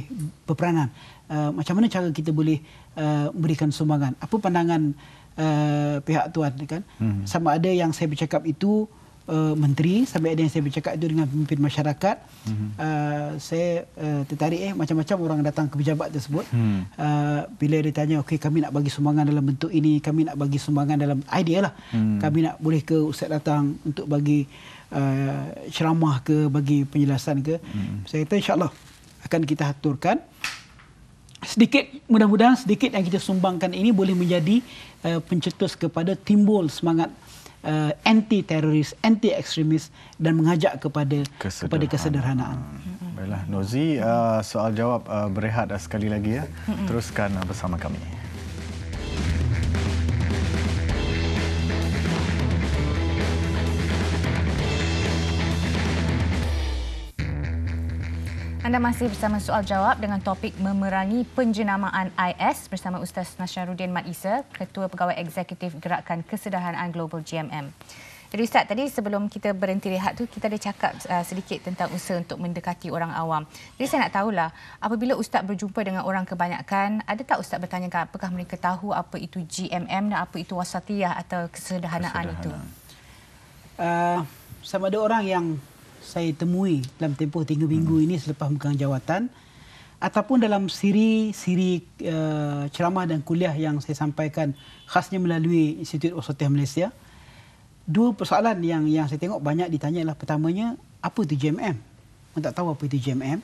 berperanan? Uh, macam mana cara kita boleh uh, memberikan sumbangan? Apa pandangan uh, pihak tuan kan? Hmm. Sama ada yang saya bercakap itu uh, menteri sampai ada yang saya bercakap itu dengan pemimpin masyarakat mm-hmm. uh, saya uh, tertarik eh macam-macam orang datang ke pejabat tersebut mm. uh, bila dia tanya okey kami nak bagi sumbangan dalam bentuk ini kami nak bagi sumbangan dalam idea lah mm. kami nak boleh ke ustaz datang untuk bagi uh, ceramah ke bagi penjelasan ke mm. saya kata insyaallah akan kita aturkan sedikit mudah-mudahan sedikit yang kita sumbangkan ini boleh menjadi uh, pencetus kepada timbul semangat uh, anti-teroris, anti-ekstremis dan mengajak kepada kesederhanaan. Kepada kesederhanaan. Hmm. Baiklah, Nozi, uh, soal jawab uh, berehat uh, sekali lagi ya. Hmm. Teruskan uh, bersama kami. Anda masih bersama soal jawab dengan topik memerangi penjenamaan IS bersama Ustaz Nasharuddin Mat Isa, Ketua Pegawai Eksekutif Gerakan Kesedahan Global GMM. Jadi Ustaz, tadi sebelum kita berhenti rehat tu kita ada cakap uh, sedikit tentang usaha untuk mendekati orang awam. Jadi saya nak tahulah, apabila Ustaz berjumpa dengan orang kebanyakan, ada tak Ustaz bertanya apakah mereka tahu apa itu GMM dan apa itu wasatiyah atau kesedahanaan itu? Uh, sama ada orang yang saya temui dalam tempoh 3 minggu hmm. ini selepas memegang jawatan ataupun dalam siri-siri uh, eh, ceramah dan kuliah yang saya sampaikan khasnya melalui Institut Osotih Malaysia dua persoalan yang yang saya tengok banyak ditanya adalah pertamanya apa itu JMM Orang tak tahu apa itu JMM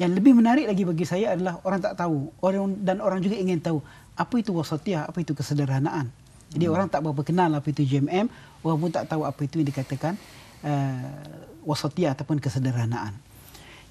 Yang lebih menarik lagi bagi saya adalah orang tak tahu orang dan orang juga ingin tahu apa itu wasatiyah, apa itu kesederhanaan. Jadi hmm. orang tak berapa kenal apa itu JMM orang pun tak tahu apa itu yang dikatakan eh, wasatiyah ataupun kesederhanaan.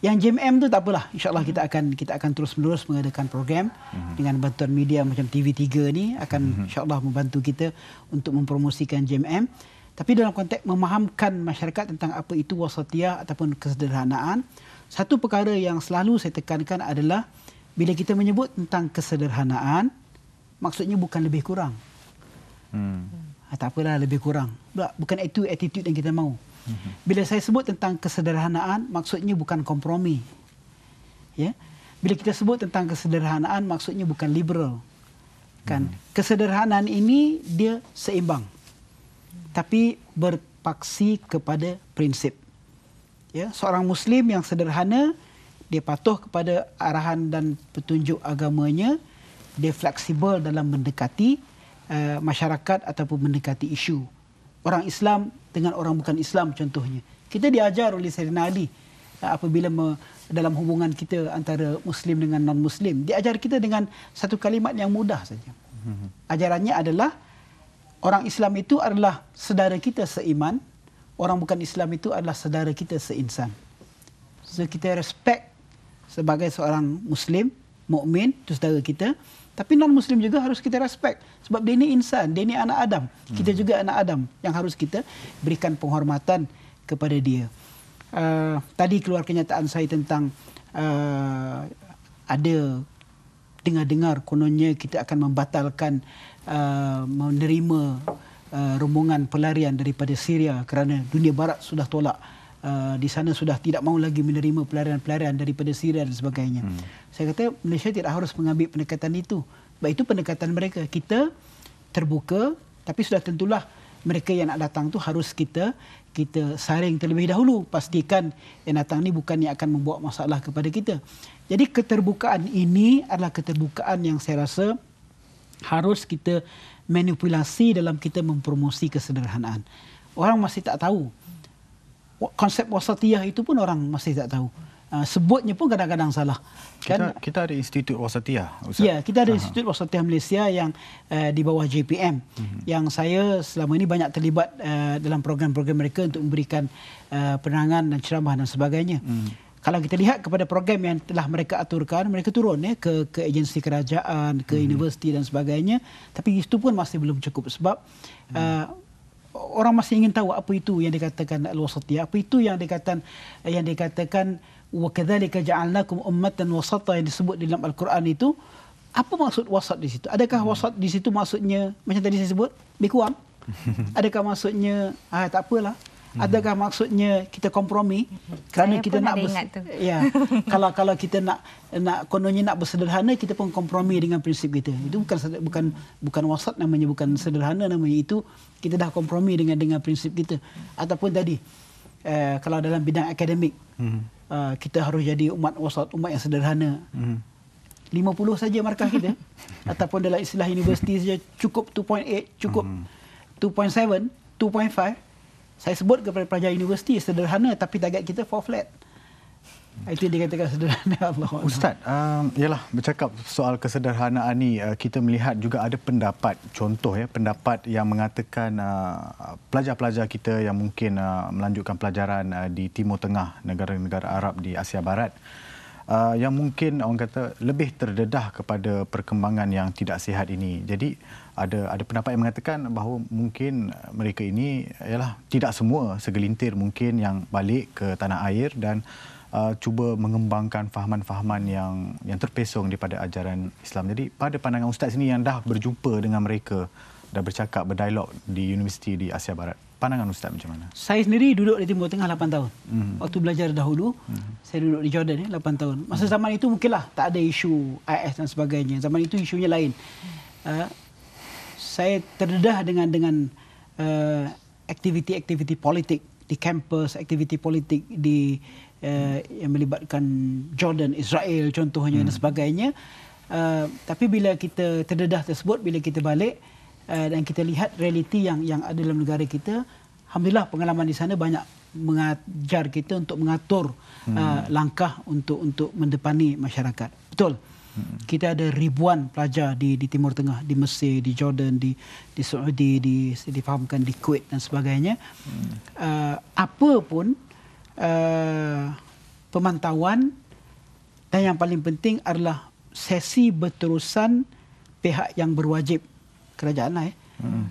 Yang JMM tu tak apalah. Insyaallah kita akan kita akan terus-menerus mengadakan program mhm. dengan bantuan media macam TV3 ni akan mhm. insya-Allah membantu kita untuk mempromosikan JMM. Tapi dalam konteks memahamkan masyarakat tentang apa itu wasatiyah ataupun kesederhanaan, satu perkara yang selalu saya tekankan adalah bila kita menyebut tentang kesederhanaan, maksudnya bukan lebih kurang. Hmm. Ah, tak apalah lebih kurang. Bukan itu attitude yang kita mahu. Mhm. Bila saya sebut tentang kesederhanaan, maksudnya bukan kompromi. Ya. Bila kita sebut tentang kesederhanaan, maksudnya bukan liberal. Kan? Hmm. Kesederhanaan ini dia seimbang. Tapi berpaksi kepada prinsip. Ya, seorang muslim yang sederhana dia patuh kepada arahan dan petunjuk agamanya, dia fleksibel dalam mendekati uh, masyarakat ataupun mendekati isu. Orang Islam dengan orang bukan Islam contohnya. Kita diajar oleh Sayyidina Ali eh, apabila me, dalam hubungan kita antara Muslim dengan non-Muslim. Diajar kita dengan satu kalimat yang mudah saja. Mhm. Ajarannya adalah orang Islam itu adalah saudara kita seiman. Orang bukan Islam itu adalah saudara kita seinsan. So kita respect sebagai seorang Muslim, mukmin itu saudara kita. Tapi non-Muslim juga harus kita respect. Sebab dia ni insan, dia ni anak Adam. Kita hmm. juga anak Adam yang harus kita berikan penghormatan kepada dia. Uh, tadi keluar kenyataan saya tentang uh, ada dengar-dengar kononnya kita akan membatalkan uh, menerima uh, rombongan pelarian daripada Syria kerana dunia barat sudah tolak uh, uh, di sana sudah tidak mahu lagi menerima pelarian-pelarian daripada Syria dan sebagainya. Hmm. Saya kata Malaysia tidak harus mengambil pendekatan itu. Sebab itu pendekatan mereka. Kita terbuka tapi sudah tentulah mereka yang nak datang tu harus kita kita saring terlebih dahulu pastikan yang datang ni bukan yang akan membawa masalah kepada kita. Jadi keterbukaan ini adalah keterbukaan yang saya rasa harus kita manipulasi dalam kita mempromosi kesederhanaan. Orang masih tak tahu konsep wasatiyah itu pun orang masih tak tahu. Uh, sebutnya pun kadang-kadang salah. Kita, kan, kita ada Institut Wasatiyah. Ustaz. Ya, kita ada uh-huh. Institut Wasatiyah Malaysia yang uh, di bawah JPM. Uh-huh. Mhm. Yang saya selama ini banyak terlibat uh, dalam program-program mereka untuk memberikan uh, eh, penerangan dan ceramah dan sebagainya. Uh-huh. Kalau kita lihat kepada program yang telah mereka aturkan, mereka turun ya, ke, ke agensi kerajaan, ke uh universiti dan sebagainya. Tapi itu pun masih belum cukup sebab... Uh-huh. uh orang masih ingin tahu apa itu yang dikatakan al-wasatiyah apa itu yang dikatakan yang dikatakan wa kadzalika ja'alnakum ummatan wasata yang disebut dalam al-Quran itu apa maksud wasat di situ adakah hmm. wasat di situ maksudnya macam tadi saya sebut lebih adakah maksudnya ah tak apalah adakah maksudnya kita kompromi mhm. kerana Saya kita nak ada ingat ya kalau kalau kita nak nak kononnya nak bersederhana kita pun kompromi dengan prinsip kita itu bukan bukan bukan wasat namanya bukan sederhana namanya itu kita dah kompromi dengan dengan prinsip kita ataupun tadi uh, kalau dalam bidang akademik uh, kita harus jadi umat wasat umat yang sederhana 50 mhm. saja markah kita ataupun dalam istilah universiti saja cukup 2.8 cukup 2.7 2.5 saya sebut kepada pelajar universiti sederhana tapi target kita four flat. Itu yang dikatakan sederhana Allah. Ustaz, um, yalah bercakap soal kesederhanaan ni uh, kita melihat juga ada pendapat contoh ya pendapat yang mengatakan uh, pelajar-pelajar kita yang mungkin uh, melanjutkan pelajaran uh, di Timur Tengah negara-negara Arab di Asia Barat Uh, yang mungkin orang kata lebih terdedah kepada perkembangan yang tidak sihat ini. Jadi ada ada pendapat yang mengatakan bahawa mungkin mereka ini ialah tidak semua segelintir mungkin yang balik ke tanah air dan uh, cuba mengembangkan fahaman-fahaman yang yang terpesong daripada ajaran Islam. Jadi pada pandangan ustaz sini yang dah berjumpa dengan mereka dah bercakap berdialog di universiti di Asia Barat. Pandangan ustaz macam mana? Saya sendiri duduk di Timur Tengah 8 tahun. Mm-hmm. Waktu belajar dahulu mm-hmm. saya duduk di Jordan ya eh, 8 tahun. Masa mm-hmm. zaman itu mungkinlah tak ada isu IS dan sebagainya. Zaman itu isunya lain. Uh, saya terdedah dengan dengan uh, aktiviti-aktiviti politik di kampus, aktiviti politik di uh, yang melibatkan Jordan, Israel contohnya hmm. dan sebagainya. Uh, tapi bila kita terdedah tersebut, bila kita balik uh, dan kita lihat realiti yang yang ada dalam negara kita, alhamdulillah pengalaman di sana banyak mengajar kita untuk mengatur hmm. uh, langkah untuk untuk mendepani masyarakat. Betul. Kita ada ribuan pelajar di di Timur Tengah, di Mesir, di Jordan, di di Saudi, di difahamkan di Kuwait dan sebagainya. Hmm. Uh, apa pun uh, pemantauan dan yang paling penting adalah sesi berterusan pihak yang berwajib kerajaan lah, eh, hmm.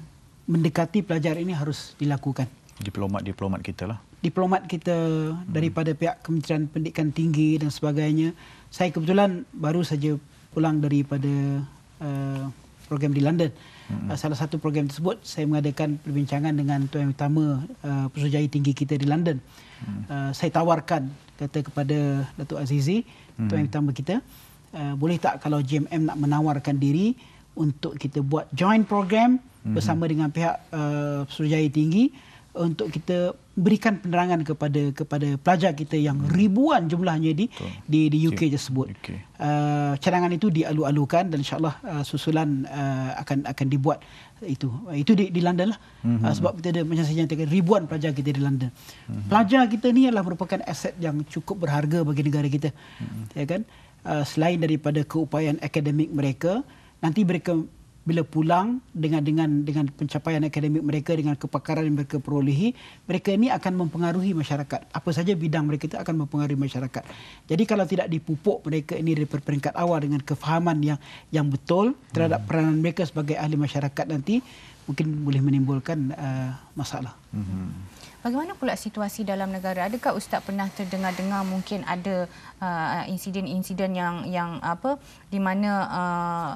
mendekati pelajar ini harus dilakukan. Diplomat-diplomat kita lah. Diplomat kita hmm. daripada hmm. pihak Kementerian Pendidikan Tinggi dan sebagainya saya kebetulan baru saja pulang daripada uh, program di London. Mm-hmm. Uh, salah satu program tersebut saya mengadakan perbincangan dengan tuan utama uh, pesuruhjaya tinggi kita di London. Mm-hmm. Uh, saya tawarkan kata kepada Datuk Azizi, mm-hmm. tuan utama kita, uh, boleh tak kalau JMM nak menawarkan diri untuk kita buat joint program mm-hmm. bersama dengan pihak uh, pesuruhjaya tinggi untuk kita berikan penerangan kepada kepada pelajar kita yang hmm. ribuan jumlahnya di di, di UK tersebut. Okay. Uh, cadangan itu dialu-alukan dan insyaallah uh, susulan uh, akan akan dibuat itu. Uh, itu di di London lah. Hmm. Uh, sebab kita ada macam saya nyatakan ribuan pelajar kita di London. Hmm. Pelajar kita ni adalah merupakan aset yang cukup berharga bagi negara kita. Hmm. Ya kan? Uh, selain daripada keupayaan akademik mereka, nanti mereka bila pulang dengan dengan dengan pencapaian akademik mereka dengan kepakaran yang mereka perolehi mereka ini akan mempengaruhi masyarakat apa saja bidang mereka itu akan mempengaruhi masyarakat jadi kalau tidak dipupuk mereka ini dari peringkat awal dengan kefahaman yang yang betul terhadap hmm. peranan mereka sebagai ahli masyarakat nanti mungkin boleh menimbulkan uh, masalah hmm. Bagaimana pula situasi dalam negara? Adakah ustaz pernah terdengar-dengar mungkin ada uh, insiden-insiden uh, yang yang apa di mana uh,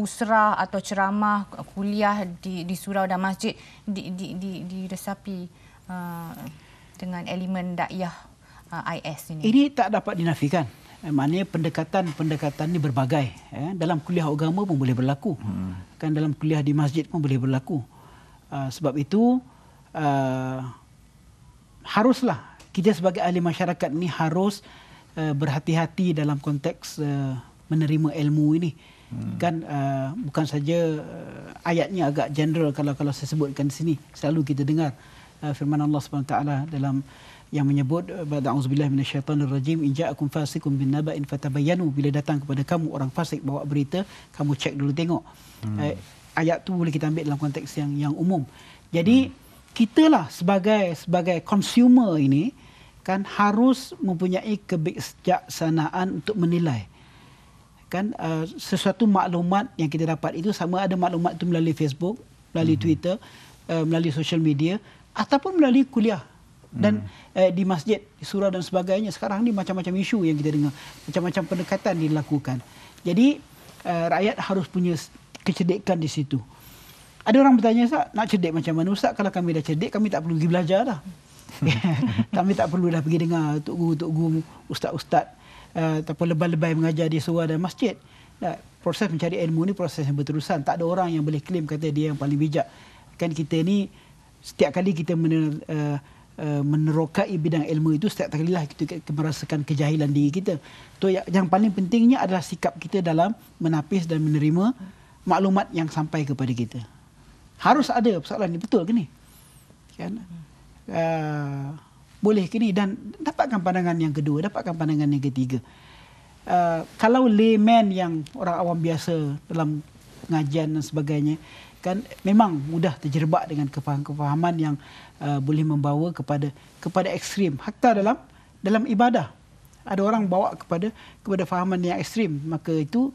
usrah atau ceramah kuliah di di surau dan masjid di di di diresapi uh, dengan elemen dakyah uh, IS ini? Ini tak dapat dinafikan. Maknanya pendekatan-pendekatan ini berbagai. Eh. Dalam kuliah agama pun boleh berlaku. Hmm. Kan dalam kuliah di masjid pun boleh berlaku. Uh, sebab itu uh, haruslah kita sebagai ahli masyarakat ni harus uh, berhati-hati dalam konteks uh, menerima ilmu ini hmm. kan uh, bukan saja uh, ayatnya agak general kalau kalau saya sebutkan di sini selalu kita dengar uh, firman Allah Subhanahu taala dalam yang menyebut bada auzubillahi minasyaitonir rajim in ja'akum fasikum bin naba'in fatabayyanu bila datang kepada kamu orang fasik bawa berita kamu cek dulu tengok hmm. ayat tu boleh kita ambil dalam konteks yang yang umum jadi hmm. Kita lah sebagai sebagai consumer ini kan harus mempunyai kebijaksanaan untuk menilai kan uh, sesuatu maklumat yang kita dapat itu sama ada maklumat itu melalui Facebook, melalui mm-hmm. Twitter, uh, melalui social media ataupun melalui kuliah dan mm. uh, di masjid, di surau dan sebagainya sekarang ni macam-macam isu yang kita dengar, macam-macam pendekatan dilakukan. Jadi uh, rakyat harus punya kecerdikan di situ. Ada orang bertanya, Ustaz, nak cedek macam mana? Ustaz, kalau kami dah cedek, kami tak perlu pergi belajar dah. kami tak perlu dah pergi dengar Tok Guru, Tok Guru, Ustaz-Ustaz. Uh, ataupun lebay-lebay mengajar di suara dan masjid. Nah, proses mencari ilmu ni proses yang berterusan. Tak ada orang yang boleh klaim kata dia yang paling bijak. Kan kita ni setiap kali kita mener, uh, eh, uh, eh, menerokai bidang ilmu itu, setiap kali lah kita merasakan kejahilan diri kita. Tu yang, yang paling pentingnya adalah sikap kita dalam menapis dan menerima maklumat yang sampai kepada kita harus ada persoalan ni betul ke ni kan uh, boleh ke ni dan dapatkan pandangan yang kedua dapatkan pandangan yang ketiga uh, kalau layman yang orang awam biasa dalam pengajian dan sebagainya kan memang mudah terjerebak dengan kefahaman-kefahaman yang uh, boleh membawa kepada kepada ekstrim hatta dalam dalam ibadah ada orang bawa kepada kepada fahaman yang ekstrim maka itu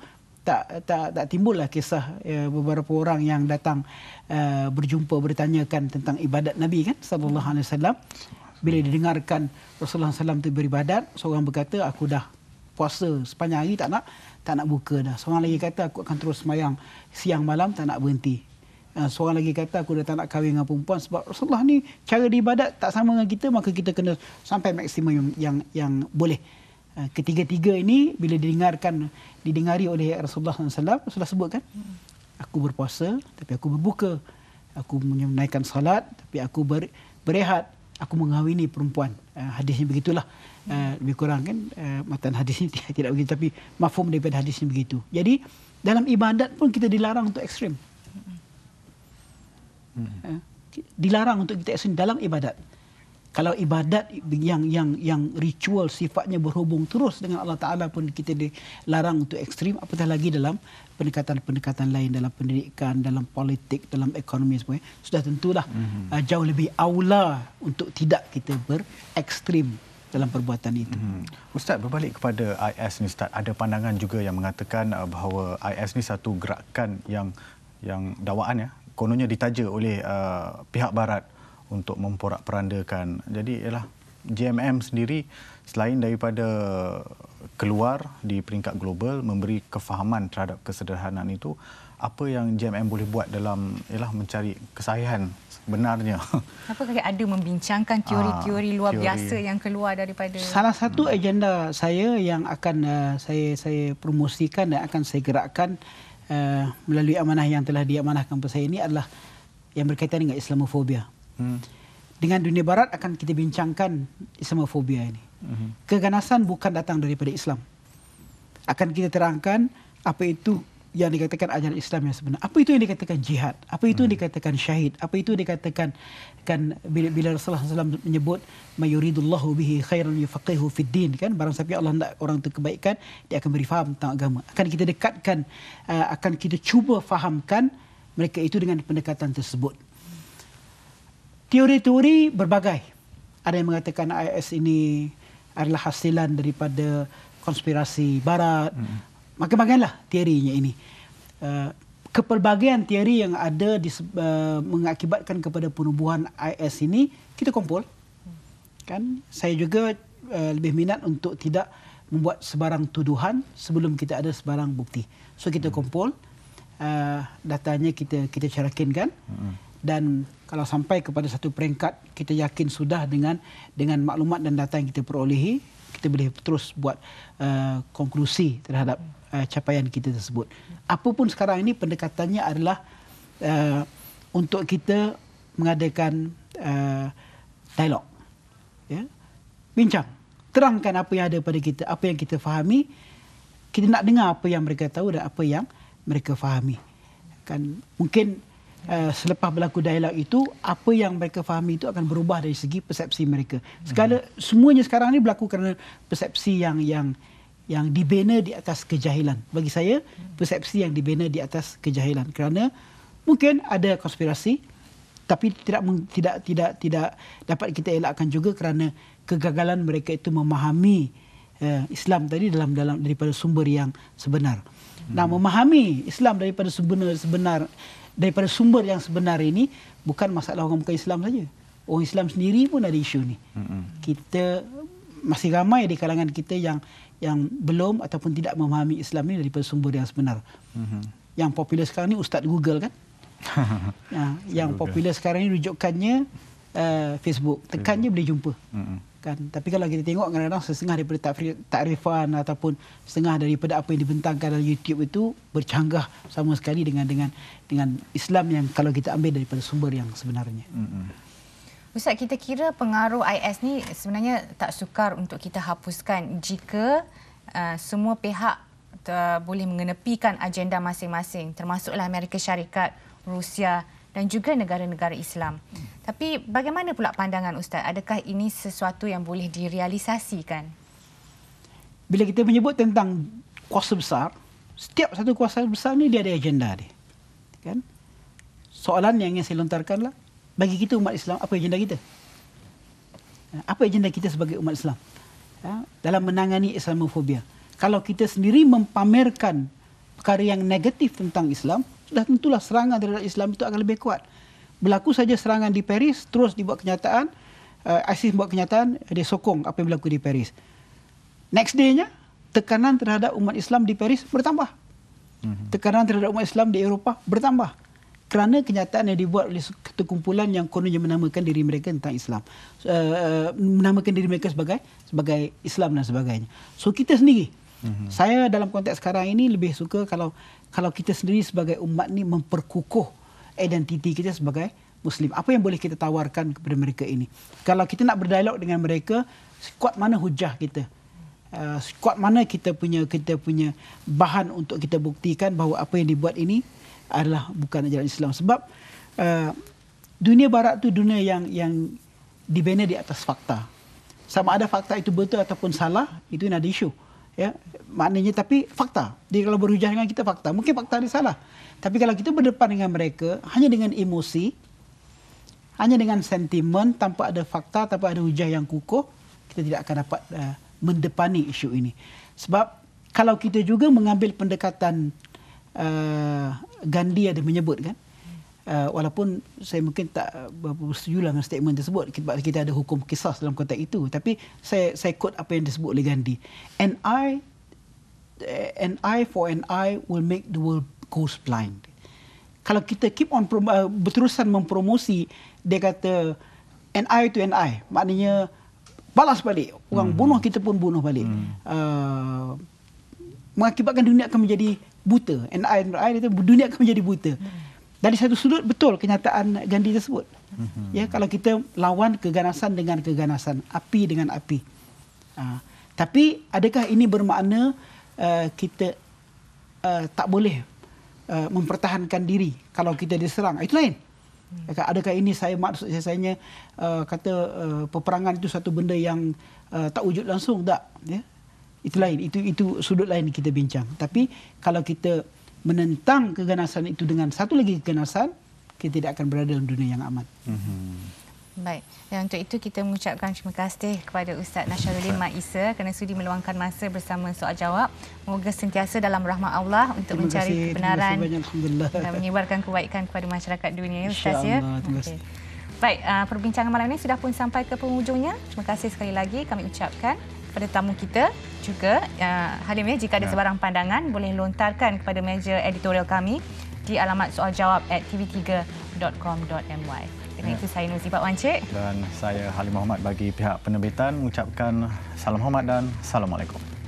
tak tak tak timbullah kisah ya, beberapa orang yang datang uh, berjumpa bertanyakan tentang ibadat Nabi kan sallallahu alaihi wasallam bila didengarkan Rasulullah sallallahu alaihi beribadat seorang berkata aku dah puasa sepanjang hari tak nak tak nak buka dah seorang lagi kata aku akan terus sembahyang siang malam tak nak berhenti eh, seorang lagi kata aku dah tak nak kahwin dengan perempuan sebab Rasulullah ni cara ibadat tak sama dengan kita maka kita kena sampai maksimum yang yang, yang boleh Ah, ketiga-tiga ini bila didengarkan didengari oleh Rasulullah SAW Rasulullah sebutkan aku berpuasa tapi aku berbuka aku menunaikan salat tapi aku ber, berehat aku mengawini perempuan ah, hadisnya begitulah ah, lebih kurang kan matan hadisnya tidak, tidak begitu tapi mafhum daripada hadisnya begitu jadi dalam ibadat pun kita dilarang untuk ekstrim hmm. dilarang untuk kita ekstrim dalam ibadat kalau ibadat yang yang yang ritual sifatnya berhubung terus dengan Allah Taala pun kita dilarang untuk ekstrim apatah lagi dalam pendekatan-pendekatan lain dalam pendidikan dalam politik dalam ekonomi semua sudah tentulah mm-hmm. jauh lebih aula untuk tidak kita berekstrim dalam perbuatan itu. Hmm. Ustaz berbalik kepada IS ni Ustaz, ada pandangan juga yang mengatakan uh, bahawa IS ni satu gerakan yang yang dakwaan ya, kononnya ditaja oleh uh, pihak barat untuk memporak-perandakan. Jadi ialah JMM sendiri selain daripada keluar di peringkat global memberi kefahaman terhadap kesederhanaan itu, apa yang JMM boleh buat dalam ialah mencari kesahihan sebenarnya. Apa kaki ada membincangkan teori-teori ah, luar teori. biasa yang keluar daripada Salah satu agenda saya yang akan uh, saya saya promosikan dan akan saya gerakkan uh, melalui amanah yang telah diamanahkan kepada saya ini adalah yang berkaitan dengan Islamofobia. Dengan dunia barat akan kita bincangkan Islamofobia ini. hmm Keganasan bukan datang daripada Islam. Akan kita terangkan apa itu yang dikatakan ajaran Islam yang sebenar. Apa itu yang dikatakan jihad? Apa itu yang mhm. dikatakan syahid? Apa itu yang dikatakan kan bila, bila Rasulullah SAW menyebut mayuridullahu bihi khairan yufaqihu fid din kan barang siapa Allah hendak orang itu kebaikan dia akan beri faham tentang agama. Akan kita dekatkan uh, akan kita cuba fahamkan mereka itu dengan pendekatan tersebut. Hmm teori-teori berbagai. Ada yang mengatakan IS ini adalah hasilan daripada konspirasi barat. Hmm. Makin-makinlah teorinya ini. Uh, kepelbagaian teori yang ada di, uh, mengakibatkan kepada penubuhan IS ini kita kumpul. Kan saya juga uh, lebih minat untuk tidak membuat sebarang tuduhan sebelum kita ada sebarang bukti. So kita hmm. kumpul uh, datanya kita kita cerakinkan. Hmm dan kalau sampai kepada satu peringkat kita yakin sudah dengan dengan maklumat dan data yang kita perolehi kita boleh terus buat uh, konklusi terhadap uh, capaian kita tersebut apapun sekarang ini pendekatannya adalah uh, untuk kita mengadakan uh, dialog ya bincang terangkan apa yang ada pada kita apa yang kita fahami kita nak dengar apa yang mereka tahu dan apa yang mereka fahami kan mungkin uh, selepas berlaku dialog itu apa yang mereka fahami itu akan berubah dari segi persepsi mereka. Segala hmm. semuanya sekarang ni berlaku kerana persepsi yang yang yang dibina di atas kejahilan. Bagi saya persepsi yang dibina di atas kejahilan kerana mungkin ada konspirasi tapi tidak tidak tidak tidak dapat kita elakkan juga kerana kegagalan mereka itu memahami uh, Islam tadi dalam dalam daripada sumber yang sebenar. Nah, hmm. memahami Islam daripada sebenar sebenar daripada sumber yang sebenar ini bukan masalah orang bukan Islam saja. Orang Islam sendiri pun ada isu ni. Hmm. Kita masih ramai di kalangan kita yang yang belum ataupun tidak memahami Islam ini daripada sumber yang sebenar. Hmm. Yang popular sekarang ni Ustaz Google kan? Ya, yang popular sekarang ni rujukannya uh, Facebook. Tekannya boleh jumpa. Hmm kan tapi kalau kita tengok kadang-kadang setengah daripada takrifan ataupun setengah daripada apa yang dibentangkan dalam YouTube itu bercanggah sama sekali dengan dengan dengan Islam yang kalau kita ambil daripada sumber yang sebenarnya. Mm-hmm. Ustaz kita kira pengaruh IS ni sebenarnya tak sukar untuk kita hapuskan jika uh, semua pihak uh, boleh mengenepikan agenda masing-masing termasuklah Amerika Syarikat, Rusia dan juga negara-negara Islam. Tapi bagaimana pula pandangan Ustaz? Adakah ini sesuatu yang boleh direalisasikan? Bila kita menyebut tentang kuasa besar, setiap satu kuasa besar ni dia ada agenda dia. Kan? Soalan yang ingin saya lontarkanlah bagi kita umat Islam, apa agenda kita? Ha, apa agenda kita sebagai umat Islam? Ya, dalam menangani Islamofobia. Kalau kita sendiri mempamerkan perkara yang negatif tentang Islam, dah tentulah serangan terhadap Islam itu akan lebih kuat. Berlaku saja serangan di Paris, terus dibuat kenyataan, uh, ISIS buat kenyataan, dia sokong apa yang berlaku di Paris. Next day-nya, tekanan terhadap umat Islam di Paris bertambah. Mhm. Tekanan terhadap umat Islam di Eropah bertambah. Kerana kenyataan yang dibuat oleh satu kumpulan yang kononnya menamakan diri mereka tentang Islam. Uh, menamakan diri mereka sebagai sebagai Islam dan sebagainya. So kita sendiri, Mm-hmm. Saya dalam konteks sekarang ini lebih suka kalau kalau kita sendiri sebagai umat ni memperkukuh identiti kita sebagai muslim. Apa yang boleh kita tawarkan kepada mereka ini? Kalau kita nak berdialog dengan mereka, kuat mana hujah kita? Uh, eh, kuat mana kita punya kita punya bahan untuk kita buktikan bahawa apa yang dibuat ini adalah bukan ajaran Islam sebab uh, dunia barat tu dunia yang yang dibina di atas fakta. Sama ada fakta itu betul ataupun salah, itu another issue ya maknanya tapi fakta dia kalau berhujah dengan kita fakta mungkin fakta ini salah tapi kalau kita berdepan dengan mereka hanya dengan emosi hanya dengan sentimen tanpa ada fakta tanpa ada hujah yang kukuh kita tidak akan dapat uh, mendepani isu ini sebab kalau kita juga mengambil pendekatan uh, Gandhi ada menyebut kan uh, walaupun saya mungkin tak eh, bersetuju lah dengan statement tersebut sebab kita ada hukum kisah dalam konteks itu tapi saya saya quote apa yang disebut oleh Gandhi an eye eh, an eye for an eye will make the world goes blind kalau kita keep on uh, berterusan mempromosi dia kata an eye to an eye maknanya balas balik orang hmm bunuh kita pun bunuh balik mm. uh, mengakibatkan dunia akan menjadi buta an eye to an itu dunia akan menjadi buta mm dari satu sudut betul kenyataan Gandhi tersebut. Mm-hmm. Ya, kalau kita lawan keganasan dengan keganasan, api dengan api. Ha. Tapi adakah ini bermakna uh, kita uh, tak boleh uh, mempertahankan diri kalau kita diserang? Ah, itu lain. Mm. Adakah ini saya maksud saya sayanya uh, kata uh, peperangan itu satu benda yang uh, tak wujud langsung? Tak. Ya? Itu lain. Itu itu sudut lain kita bincang. Tapi kalau kita menentang keganasan itu dengan satu lagi keganasan, kita tidak akan berada dalam dunia yang aman. Mm-hmm. Baik. Dan untuk itu kita mengucapkan terima kasih kepada Ustaz Nasharuddin Mak Isa kerana sudi meluangkan masa bersama soal jawab. Moga sentiasa dalam rahmat Allah untuk terima mencari kasih. kebenaran dan menyebarkan kebaikan kepada masyarakat dunia. Ustaz, Ya? Terima kasih. Okay. Baik, ah, perbincangan malam ini sudah pun sampai ke penghujungnya. Terima kasih sekali lagi kami ucapkan pada tamu kita juga. Uh, Halim, ya, jika ada ya. sebarang pandangan, boleh lontarkan kepada meja editorial kami di alamat soaljawab at tv3.com.my. Dengan ya. itu, saya Nuzi Pak Wancik. Dan saya Halim Muhammad bagi pihak penerbitan mengucapkan salam hormat dan Assalamualaikum.